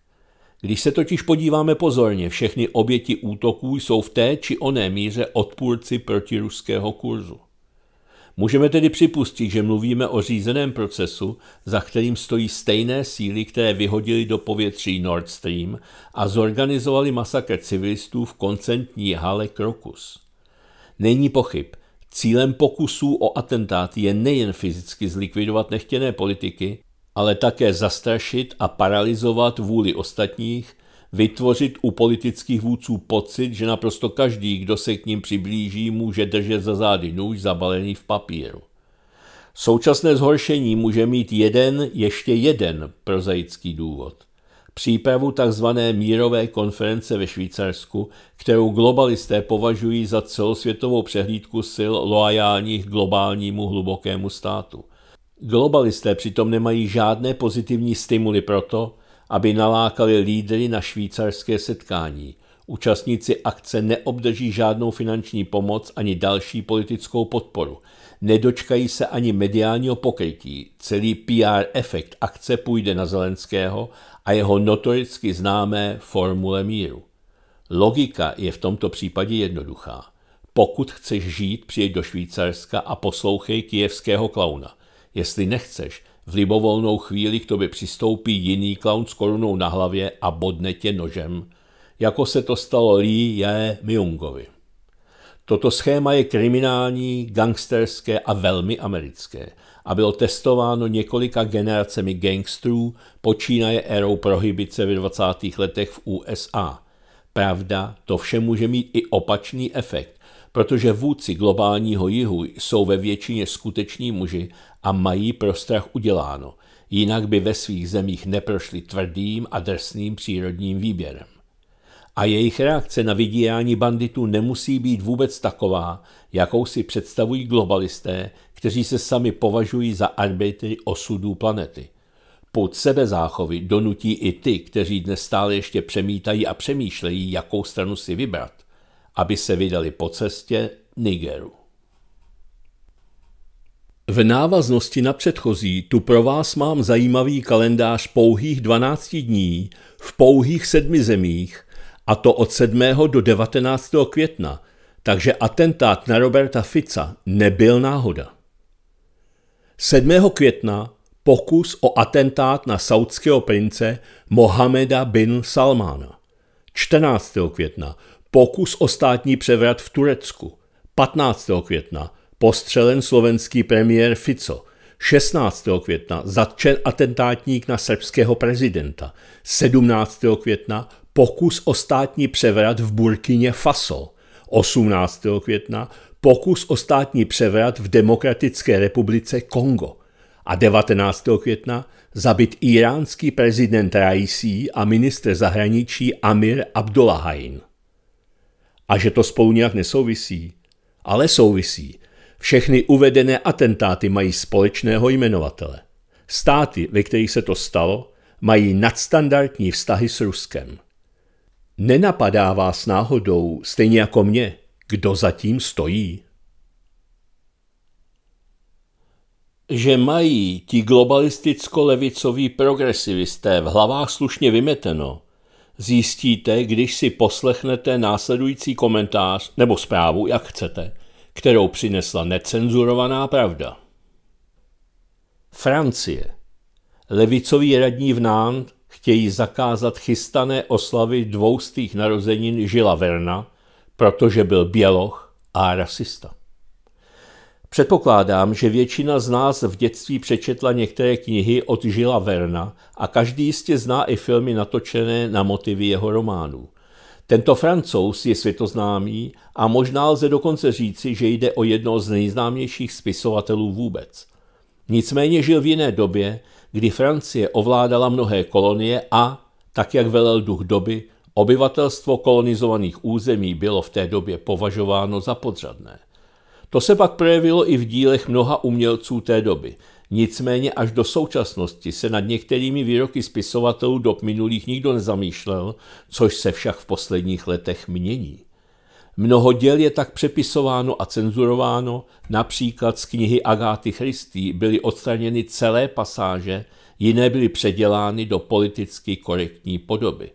Když se totiž podíváme pozorně, všechny oběti útoků jsou v té či oné míře odpůrci protiruského kurzu. Můžeme tedy připustit, že mluvíme o řízeném procesu, za kterým stojí stejné síly, které vyhodili do povětří Nord Stream a zorganizovali masakr civilistů v koncentní hale Krokus. Není pochyb, cílem pokusů o atentát je nejen fyzicky zlikvidovat nechtěné politiky, ale také zastrašit a paralizovat vůli ostatních, vytvořit u politických vůdců pocit, že naprosto každý, kdo se k ním přiblíží, může držet za zády nůž zabalený v papíru. Současné zhoršení může mít jeden, ještě jeden prozaický důvod. Přípravu tzv. mírové konference ve Švýcarsku, kterou globalisté považují za celosvětovou přehlídku sil loajálních globálnímu hlubokému státu. Globalisté přitom nemají žádné pozitivní stimuly pro to, aby nalákali lídry na švýcarské setkání. Účastníci akce neobdrží žádnou finanční pomoc ani další politickou podporu. Nedočkají se ani mediálního pokrytí. Celý PR efekt akce půjde na Zelenského a jeho notoricky známé formule míru. Logika je v tomto případě jednoduchá. Pokud chceš žít, přijď do Švýcarska a poslouchej kijevského klauna. Jestli nechceš, v libovolnou chvíli k tobě přistoupí jiný klaun s korunou na hlavě a bodne tě nožem, jako se to stalo Lee Jae Myungovi. Toto schéma je kriminální, gangsterské a velmi americké a bylo testováno několika generacemi gangstrů, počínaje érou prohibice ve 20. letech v USA. Pravda, to vše může mít i opačný efekt, protože vůdci globálního jihu jsou ve většině skuteční muži a mají pro strach uděláno, jinak by ve svých zemích neprošli tvrdým a drsným přírodním výběrem. A jejich reakce na vydírání banditů nemusí být vůbec taková, jakou si představují globalisté, kteří se sami považují za arbitry osudů planety. Pod sebezáchovy donutí i ty, kteří dnes stále ještě přemítají a přemýšlejí, jakou stranu si vybrat, aby se vydali po cestě Nigeru. V návaznosti na předchozí tu pro vás mám zajímavý kalendář pouhých 12 dní v pouhých sedmi zemích, a to od 7. do 19. května, takže atentát na Roberta Fica nebyl náhoda. 7. května pokus o atentát na saudského prince Mohameda bin Salmana. 14. května pokus o státní převrat v Turecku. 15. května postřelen slovenský premiér Fico, 16. května zatčen atentátník na srbského prezidenta, 17. května pokus o státní převrat v Burkině Faso, 18. května pokus o státní převrat v Demokratické republice Kongo a 19. května zabit iránský prezident Raisi a ministr zahraničí Amir Abdullahain. A že to spolu nějak nesouvisí, ale souvisí – všechny uvedené atentáty mají společného jmenovatele. Státy, ve kterých se to stalo, mají nadstandardní vztahy s Ruskem. Nenapadá vás náhodou, stejně jako mě, kdo zatím stojí? Že mají ti globalisticko-levicoví progresivisté v hlavách slušně vymeteno, zjistíte, když si poslechnete následující komentář nebo zprávu, jak chcete, kterou přinesla necenzurovaná pravda. Francie. Levicoví radní v Nantes chtějí zakázat chystané oslavy dvoustých narozenin Žila Verna, protože byl běloch a rasista. Předpokládám, že většina z nás v dětství přečetla některé knihy od Žila Verna a každý jistě zná i filmy natočené na motivy jeho románů – tento francouz je světoznámý a možná lze dokonce říci, že jde o jedno z nejznámějších spisovatelů vůbec. Nicméně žil v jiné době, kdy Francie ovládala mnohé kolonie a, tak jak velel duch doby, obyvatelstvo kolonizovaných území bylo v té době považováno za podřadné. To se pak projevilo i v dílech mnoha umělců té doby. Nicméně až do současnosti se nad některými výroky spisovatelů dob minulých nikdo nezamýšlel, což se však v posledních letech mění. Mnoho děl je tak přepisováno a cenzurováno, například z knihy Agáty Christy byly odstraněny celé pasáže, jiné byly předělány do politicky korektní podoby.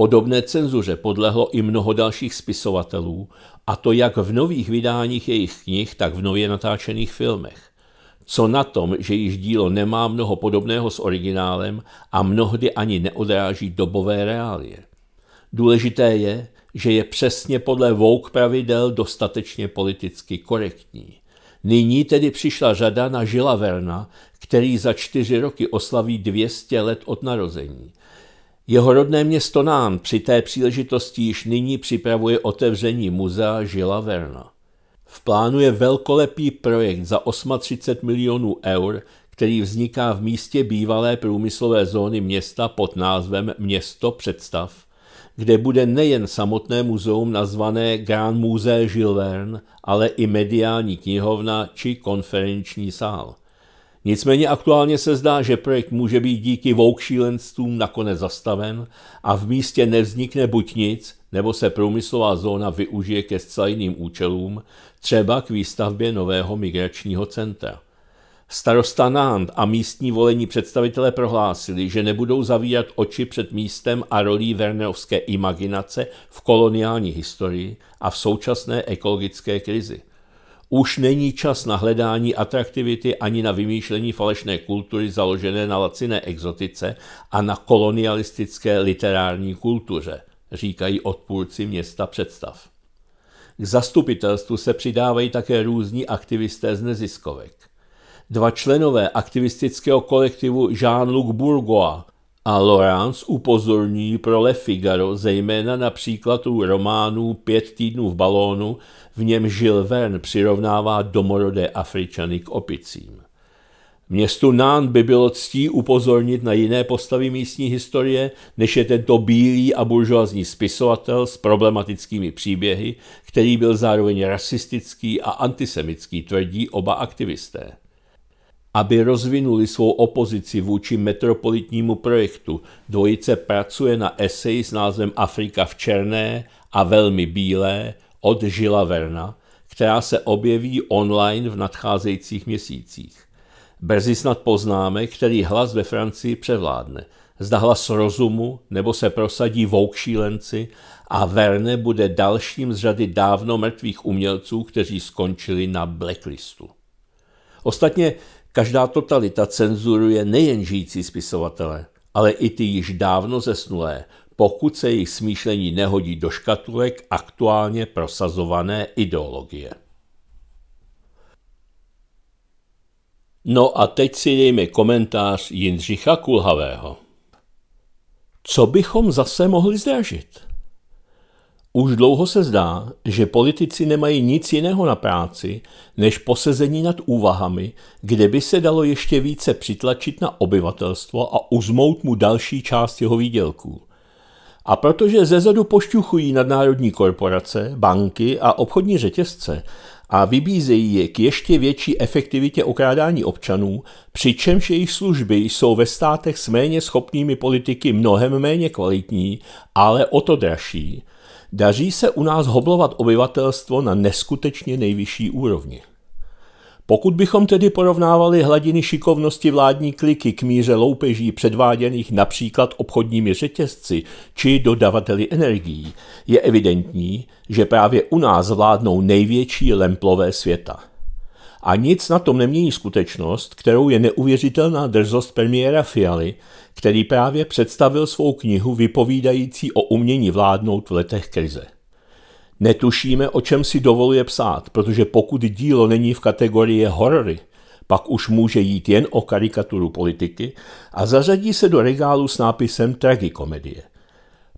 Podobné cenzuře podlehlo i mnoho dalších spisovatelů, a to jak v nových vydáních jejich knih, tak v nově natáčených filmech. Co na tom, že již dílo nemá mnoho podobného s originálem a mnohdy ani neodráží dobové reálie. Důležité je, že je přesně podle Vogue pravidel dostatečně politicky korektní. Nyní tedy přišla řada na Žila Verna, který za čtyři roky oslaví 200 let od narození. Jeho rodné město Nán při té příležitosti již nyní připravuje otevření muzea Žila Verna. V plánu je velkolepý projekt za 38 milionů eur, který vzniká v místě bývalé průmyslové zóny města pod názvem Město představ, kde bude nejen samotné muzeum nazvané Grand Musée Gilles Verne, ale i mediální knihovna či konferenční sál. Nicméně aktuálně se zdá, že projekt může být díky voukšílenstvům nakonec zastaven a v místě nevznikne buď nic, nebo se průmyslová zóna využije ke zcela jiným účelům, třeba k výstavbě nového migračního centra. Starosta Nand a místní volení představitelé prohlásili, že nebudou zavírat oči před místem a rolí verneovské imaginace v koloniální historii a v současné ekologické krizi. Už není čas na hledání atraktivity ani na vymýšlení falešné kultury založené na laciné exotice a na kolonialistické literární kultuře, říkají odpůrci města představ. K zastupitelstvu se přidávají také různí aktivisté z neziskovek. Dva členové aktivistického kolektivu Jean-Luc Bourgois a Lawrence upozorní pro Le Figaro zejména například u románů Pět týdnů v balónu, v něm Žil Verne přirovnává domorodé Afričany k opicím. Městu Nán by bylo ctí upozornit na jiné postavy místní historie, než je tento bílý a buržoazní spisovatel s problematickými příběhy, který byl zároveň rasistický a antisemický, tvrdí oba aktivisté aby rozvinuli svou opozici vůči metropolitnímu projektu. Dvojice pracuje na eseji s názvem Afrika v černé a velmi bílé od Žila Verna, která se objeví online v nadcházejících měsících. Brzy snad poznáme, který hlas ve Francii převládne. Zda hlas rozumu, nebo se prosadí vouk šílenci a Verne bude dalším z řady dávno mrtvých umělců, kteří skončili na blacklistu. Ostatně Každá totalita cenzuruje nejen žijící spisovatele, ale i ty již dávno zesnulé, pokud se jejich smýšlení nehodí do škatulek aktuálně prosazované ideologie. No a teď si dejme komentář Jindřicha Kulhavého. Co bychom zase mohli zdražit? Už dlouho se zdá, že politici nemají nic jiného na práci, než posezení nad úvahami, kde by se dalo ještě více přitlačit na obyvatelstvo a uzmout mu další část jeho výdělků. A protože zezadu pošťuchují nadnárodní korporace, banky a obchodní řetězce a vybízejí je k ještě větší efektivitě okrádání občanů, přičemž jejich služby jsou ve státech s méně schopnými politiky mnohem méně kvalitní, ale o to dražší, Daří se u nás hoblovat obyvatelstvo na neskutečně nejvyšší úrovni. Pokud bychom tedy porovnávali hladiny šikovnosti vládní kliky k míře loupeží předváděných například obchodními řetězci či dodavateli energií, je evidentní, že právě u nás vládnou největší lemplové světa – a nic na tom nemění skutečnost, kterou je neuvěřitelná drzost premiéra Fialy, který právě představil svou knihu vypovídající o umění vládnout v letech krize. Netušíme, o čem si dovoluje psát, protože pokud dílo není v kategorii horory, pak už může jít jen o karikaturu politiky a zařadí se do regálu s nápisem tragikomedie.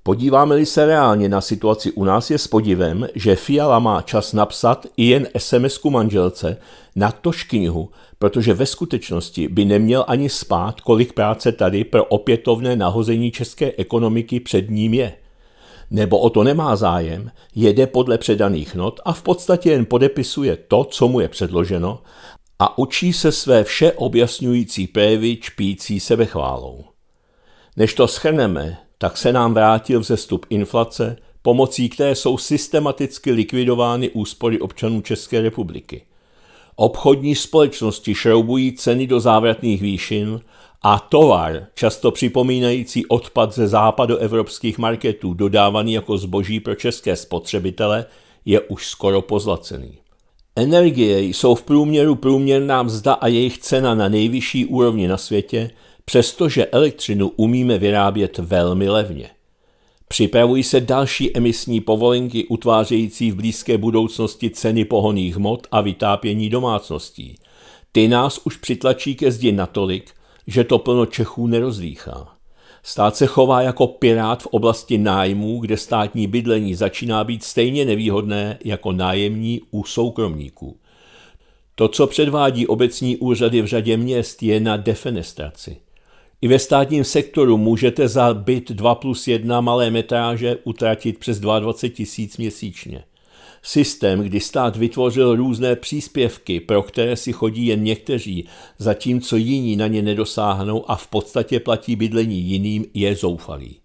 Podíváme-li se reálně na situaci u nás, je s podivem, že Fiala má čas napsat i jen SMS-ku manželce, na tož knihu, protože ve skutečnosti by neměl ani spát, kolik práce tady pro opětovné nahození české ekonomiky před ním je. Nebo o to nemá zájem, jede podle předaných not a v podstatě jen podepisuje to, co mu je předloženo a učí se své vše objasňující pévy čpící sebechválou. Než to schrneme, tak se nám vrátil vzestup inflace, pomocí které jsou systematicky likvidovány úspory občanů České republiky. Obchodní společnosti šroubují ceny do závratných výšin a tovar, často připomínající odpad ze západoevropských marketů dodávaný jako zboží pro české spotřebitele, je už skoro pozlacený. Energie jsou v průměru průměrná mzda a jejich cena na nejvyšší úrovni na světě – přestože elektřinu umíme vyrábět velmi levně. Připravují se další emisní povolenky utvářející v blízké budoucnosti ceny pohoných hmot a vytápění domácností. Ty nás už přitlačí ke zdi natolik, že to plno Čechů nerozdýchá. Stát se chová jako pirát v oblasti nájmů, kde státní bydlení začíná být stejně nevýhodné jako nájemní u soukromníků. To, co předvádí obecní úřady v řadě měst, je na defenestraci. I ve státním sektoru můžete za byt 2 plus 1 malé metráže utratit přes 22 tisíc měsíčně. Systém, kdy stát vytvořil různé příspěvky, pro které si chodí jen někteří, zatímco jiní na ně nedosáhnou a v podstatě platí bydlení jiným, je zoufalý.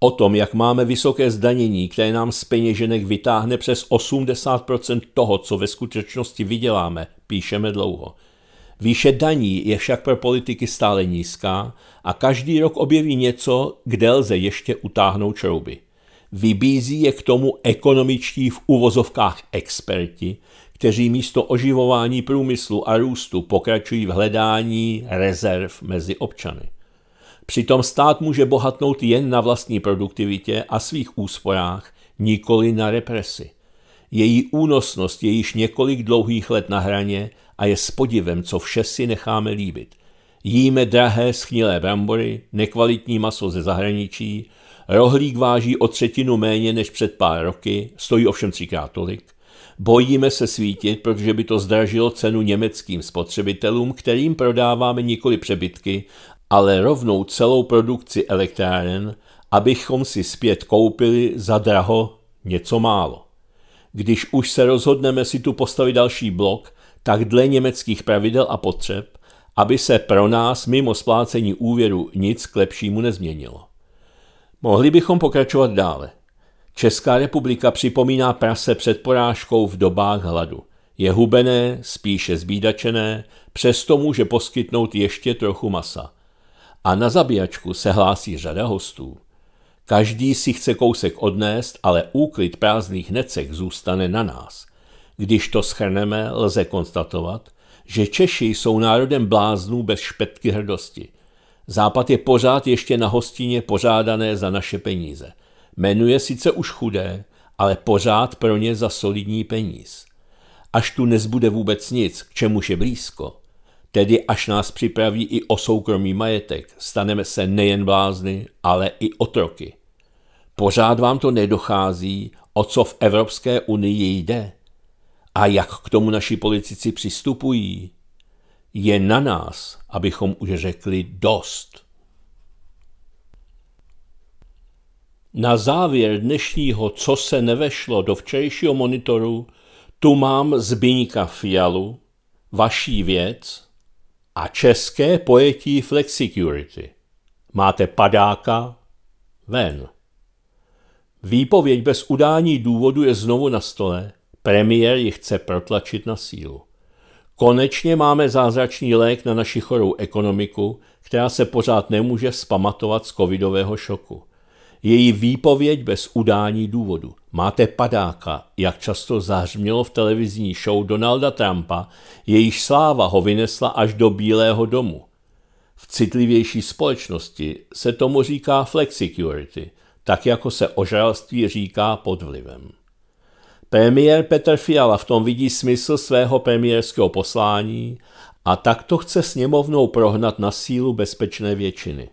O tom, jak máme vysoké zdanění, které nám z peněženek vytáhne přes 80% toho, co ve skutečnosti vyděláme, píšeme dlouho – Výše daní je však pro politiky stále nízká a každý rok objeví něco, kde lze ještě utáhnout šrouby. Vybízí je k tomu ekonomičtí v uvozovkách experti, kteří místo oživování průmyslu a růstu pokračují v hledání rezerv mezi občany. Přitom stát může bohatnout jen na vlastní produktivitě a svých úsporách, nikoli na represi. Její únosnost je již několik dlouhých let na hraně a je s podivem, co vše si necháme líbit. Jíme drahé schnilé brambory, nekvalitní maso ze zahraničí, rohlík váží o třetinu méně než před pár roky, stojí ovšem třikrát tolik. Bojíme se svítit, protože by to zdražilo cenu německým spotřebitelům, kterým prodáváme nikoli přebytky, ale rovnou celou produkci elektráren, abychom si zpět koupili za draho něco málo. Když už se rozhodneme si tu postavit další blok, tak dle německých pravidel a potřeb, aby se pro nás mimo splácení úvěru nic k lepšímu nezměnilo. Mohli bychom pokračovat dále. Česká republika připomíná prase před porážkou v dobách hladu. Je hubené, spíše zbídačené, přesto může poskytnout ještě trochu masa. A na zabíjačku se hlásí řada hostů. Každý si chce kousek odnést, ale úklid prázdných necek zůstane na nás. Když to schrneme, lze konstatovat, že Češi jsou národem bláznů bez špetky hrdosti. Západ je pořád ještě na hostině pořádané za naše peníze. Jmenuje sice už chudé, ale pořád pro ně za solidní peníz. Až tu nezbude vůbec nic, k čemuž je blízko. Tedy až nás připraví i o soukromý majetek, staneme se nejen blázny, ale i otroky. Pořád vám to nedochází, o co v Evropské unii jde. A jak k tomu naši politici přistupují? Je na nás, abychom už řekli dost. Na závěr dnešního, co se nevešlo do včerejšího monitoru, tu mám Zbyňka Fialu, vaší věc a české pojetí flexicurity. Máte padáka ven. Výpověď bez udání důvodu je znovu na stole – Premiér ji chce protlačit na sílu. Konečně máme zázračný lék na naši chorou ekonomiku, která se pořád nemůže spamatovat z covidového šoku. Její výpověď bez udání důvodu. Máte padáka, jak často zahřmělo v televizní show Donalda Trumpa, jejíž sláva ho vynesla až do Bílého domu. V citlivější společnosti se tomu říká flexicurity, tak jako se ožralství říká pod vlivem. Premiér Petr Fiala v tom vidí smysl svého premiérského poslání a takto chce sněmovnou prohnat na sílu bezpečné většiny.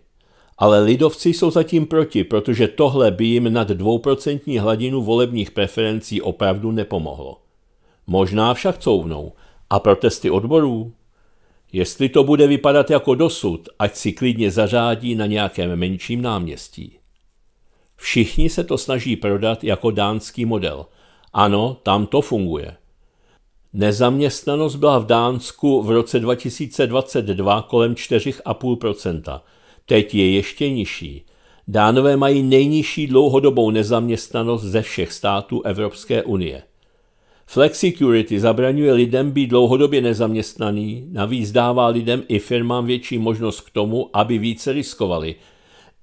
Ale lidovci jsou zatím proti, protože tohle by jim nad dvouprocentní hladinu volebních preferencí opravdu nepomohlo. Možná však couvnou. A protesty odborů? Jestli to bude vypadat jako dosud, ať si klidně zařádí na nějakém menším náměstí. Všichni se to snaží prodat jako dánský model – ano, tam to funguje. Nezaměstnanost byla v Dánsku v roce 2022 kolem 4,5%. Teď je ještě nižší. Dánové mají nejnižší dlouhodobou nezaměstnanost ze všech států Evropské unie. Flexicurity zabraňuje lidem být dlouhodobě nezaměstnaný, navíc dává lidem i firmám větší možnost k tomu, aby více riskovali –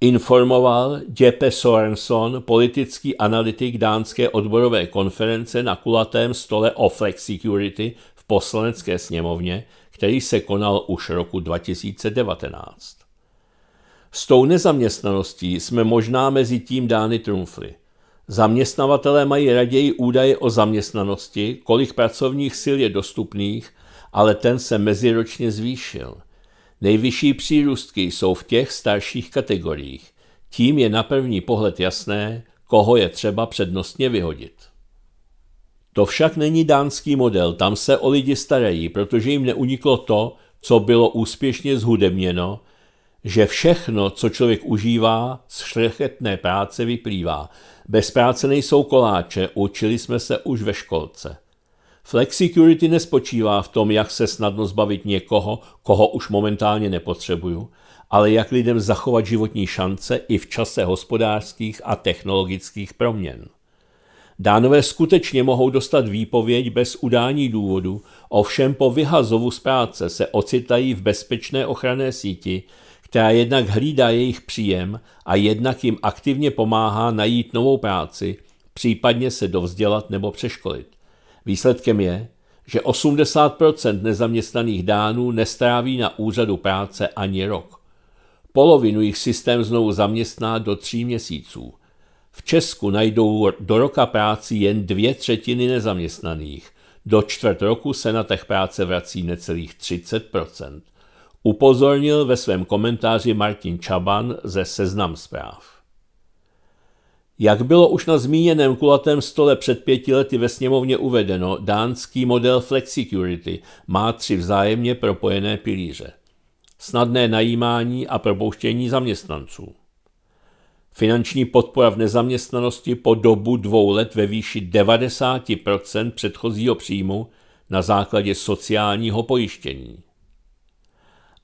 informoval Jeppe Sorenson, politický analytik dánské odborové konference na kulatém stole o Security v poslanecké sněmovně, který se konal už roku 2019. S tou nezaměstnaností jsme možná mezi tím dány trumfly. Zaměstnavatelé mají raději údaje o zaměstnanosti, kolik pracovních sil je dostupných, ale ten se meziročně zvýšil – Nejvyšší přírůstky jsou v těch starších kategoriích. Tím je na první pohled jasné, koho je třeba přednostně vyhodit. To však není dánský model, tam se o lidi starají, protože jim neuniklo to, co bylo úspěšně zhudebněno, že všechno, co člověk užívá, z šlechetné práce vyplývá. Bez práce nejsou koláče, učili jsme se už ve školce. Flexicurity nespočívá v tom, jak se snadno zbavit někoho, koho už momentálně nepotřebuju, ale jak lidem zachovat životní šance i v čase hospodářských a technologických proměn. Dánové skutečně mohou dostat výpověď bez udání důvodu, ovšem po vyhazovu z práce se ocitají v bezpečné ochranné síti, která jednak hlídá jejich příjem a jednak jim aktivně pomáhá najít novou práci, případně se dovzdělat nebo přeškolit. Výsledkem je, že 80% nezaměstnaných dánů nestráví na úřadu práce ani rok. Polovinu jich systém znovu zaměstná do tří měsíců. V Česku najdou do roka práci jen dvě třetiny nezaměstnaných. Do čtvrt roku se na těch práce vrací necelých 30%. Upozornil ve svém komentáři Martin Čaban ze Seznam zpráv. Jak bylo už na zmíněném kulatém stole před pěti lety ve sněmovně uvedeno, dánský model Flexicurity má tři vzájemně propojené pilíře. Snadné najímání a propouštění zaměstnanců. Finanční podpora v nezaměstnanosti po dobu dvou let ve výši 90 předchozího příjmu na základě sociálního pojištění.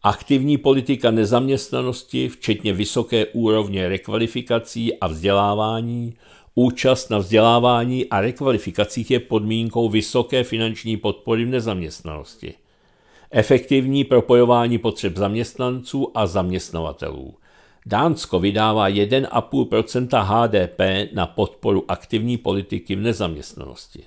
Aktivní politika nezaměstnanosti, včetně vysoké úrovně rekvalifikací a vzdělávání, účast na vzdělávání a rekvalifikacích je podmínkou vysoké finanční podpory v nezaměstnanosti. Efektivní propojování potřeb zaměstnanců a zaměstnavatelů. Dánsko vydává 1,5 HDP na podporu aktivní politiky v nezaměstnanosti.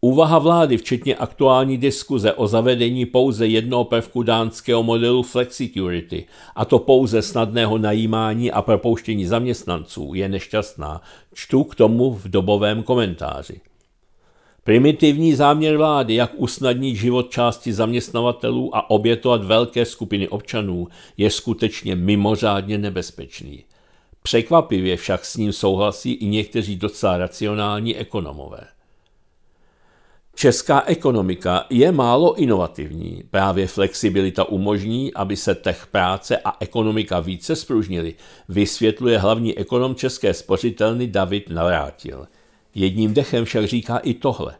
Úvaha vlády, včetně aktuální diskuze o zavedení pouze jednoho prvku dánského modelu flexicurity, a to pouze snadného najímání a propouštění zaměstnanců, je nešťastná. Čtu k tomu v dobovém komentáři. Primitivní záměr vlády, jak usnadnit život části zaměstnavatelů a obětovat velké skupiny občanů, je skutečně mimořádně nebezpečný. Překvapivě však s ním souhlasí i někteří docela racionální ekonomové. Česká ekonomika je málo inovativní. Právě flexibilita umožní, aby se tech práce a ekonomika více spružnily, vysvětluje hlavní ekonom České spořitelny David Navrátil. Jedním dechem však říká i tohle.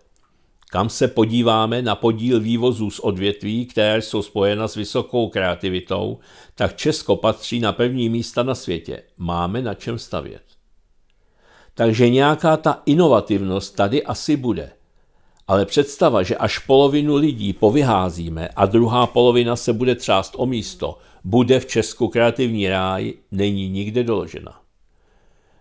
Kam se podíváme na podíl vývozů z odvětví, které jsou spojena s vysokou kreativitou, tak Česko patří na první místa na světě. Máme na čem stavět. Takže nějaká ta inovativnost tady asi bude – ale představa, že až polovinu lidí povyházíme a druhá polovina se bude třást o místo, bude v Česku kreativní ráj, není nikde doložena.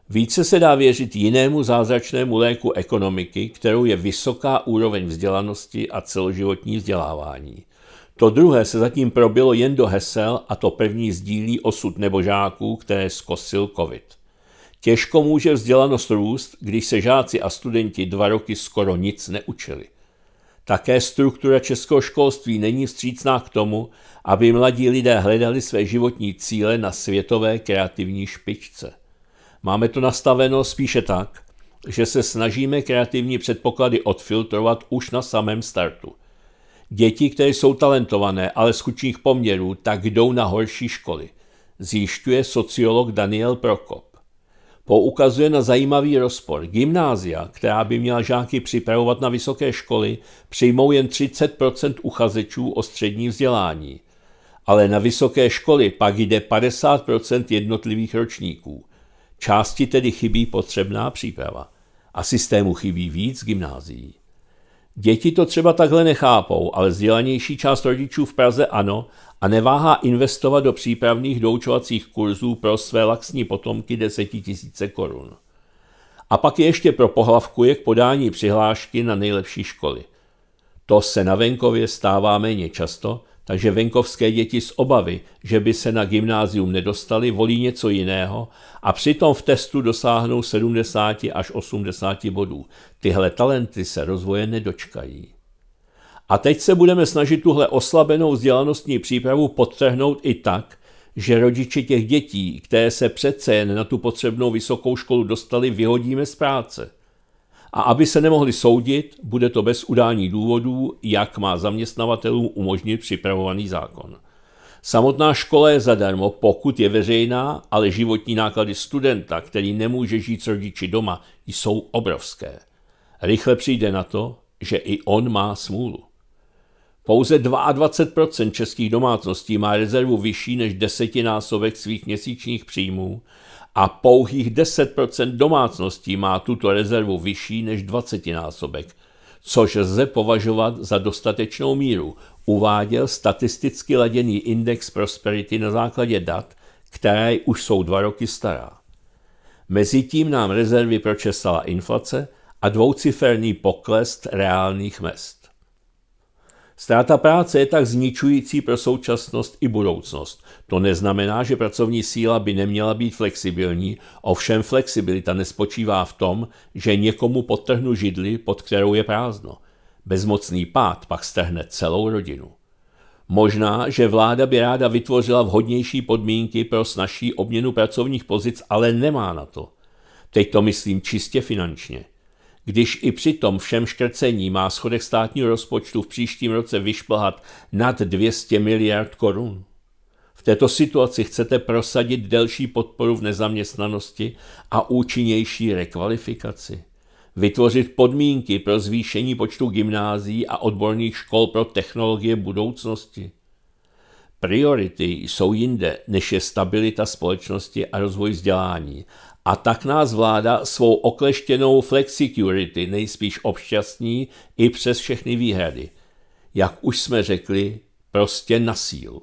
Více se dá věřit jinému zázračnému léku ekonomiky, kterou je vysoká úroveň vzdělanosti a celoživotní vzdělávání. To druhé se zatím probilo jen do hesel a to první sdílí osud nebožáků, které zkosil covid. Těžko může vzdělanost růst, když se žáci a studenti dva roky skoro nic neučili. Také struktura českého školství není vstřícná k tomu, aby mladí lidé hledali své životní cíle na světové kreativní špičce. Máme to nastaveno spíše tak, že se snažíme kreativní předpoklady odfiltrovat už na samém startu. Děti, které jsou talentované, ale z chudších poměrů, tak jdou na horší školy, zjišťuje sociolog Daniel Prokop. Poukazuje na zajímavý rozpor. Gymnázia, která by měla žáky připravovat na vysoké školy, přijmou jen 30 uchazečů o střední vzdělání. Ale na vysoké školy pak jde 50 jednotlivých ročníků. Části tedy chybí potřebná příprava. A systému chybí víc gymnázií. Děti to třeba takhle nechápou, ale vzdělanější část rodičů v Praze ano a neváhá investovat do přípravných doučovacích kurzů pro své laxní potomky desetitisíce korun. A pak je ještě pro je k podání přihlášky na nejlepší školy. To se na venkově stává méně často, takže venkovské děti z obavy, že by se na gymnázium nedostali, volí něco jiného a přitom v testu dosáhnou 70 až 80 bodů. Tyhle talenty se rozvoje nedočkají. A teď se budeme snažit tuhle oslabenou vzdělanostní přípravu podtrhnout i tak, že rodiče těch dětí, které se přece jen na tu potřebnou vysokou školu dostali, vyhodíme z práce – a aby se nemohli soudit, bude to bez udání důvodů, jak má zaměstnavatelům umožnit připravovaný zákon. Samotná škola je zadarmo, pokud je veřejná, ale životní náklady studenta, který nemůže žít s rodiči doma, jsou obrovské. Rychle přijde na to, že i on má smůlu. Pouze 22% českých domácností má rezervu vyšší než desetinásobek svých měsíčních příjmů a pouhých 10% domácností má tuto rezervu vyšší než 20-násobek, což lze považovat za dostatečnou míru, uváděl statisticky laděný index Prosperity na základě dat, které už jsou dva roky stará. Mezitím nám rezervy pročesala inflace a dvouciferný pokles reálných mest. Ztráta práce je tak zničující pro současnost i budoucnost. To neznamená, že pracovní síla by neměla být flexibilní, ovšem flexibilita nespočívá v tom, že někomu podtrhnu židli, pod kterou je prázdno. Bezmocný pád pak strhne celou rodinu. Možná, že vláda by ráda vytvořila vhodnější podmínky pro snažší obměnu pracovních pozic, ale nemá na to. Teď to myslím čistě finančně. Když i při tom všem škrcení má schodek státního rozpočtu v příštím roce vyšplhat nad 200 miliard korun. V této situaci chcete prosadit delší podporu v nezaměstnanosti a účinnější rekvalifikaci vytvořit podmínky pro zvýšení počtu gymnázií a odborných škol pro technologie budoucnosti. Priority jsou jinde, než je stabilita společnosti a rozvoj vzdělání a tak nás vláda svou okleštěnou flexicurity nejspíš obšťastní i přes všechny výhrady. Jak už jsme řekli, prostě na sílu.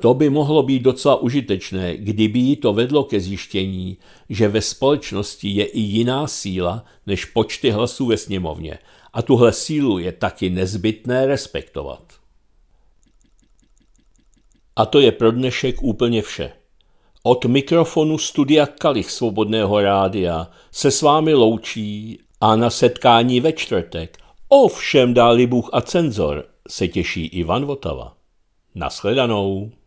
To by mohlo být docela užitečné, kdyby jí to vedlo ke zjištění, že ve společnosti je i jiná síla než počty hlasů ve sněmovně a tuhle sílu je taky nezbytné respektovat. A to je pro dnešek úplně vše. Od mikrofonu Studia Kalich Svobodného rádia se s vámi loučí a na setkání ve čtvrtek. Ovšem dáli Bůh a cenzor se těší Ivan Votava. Nashledanou.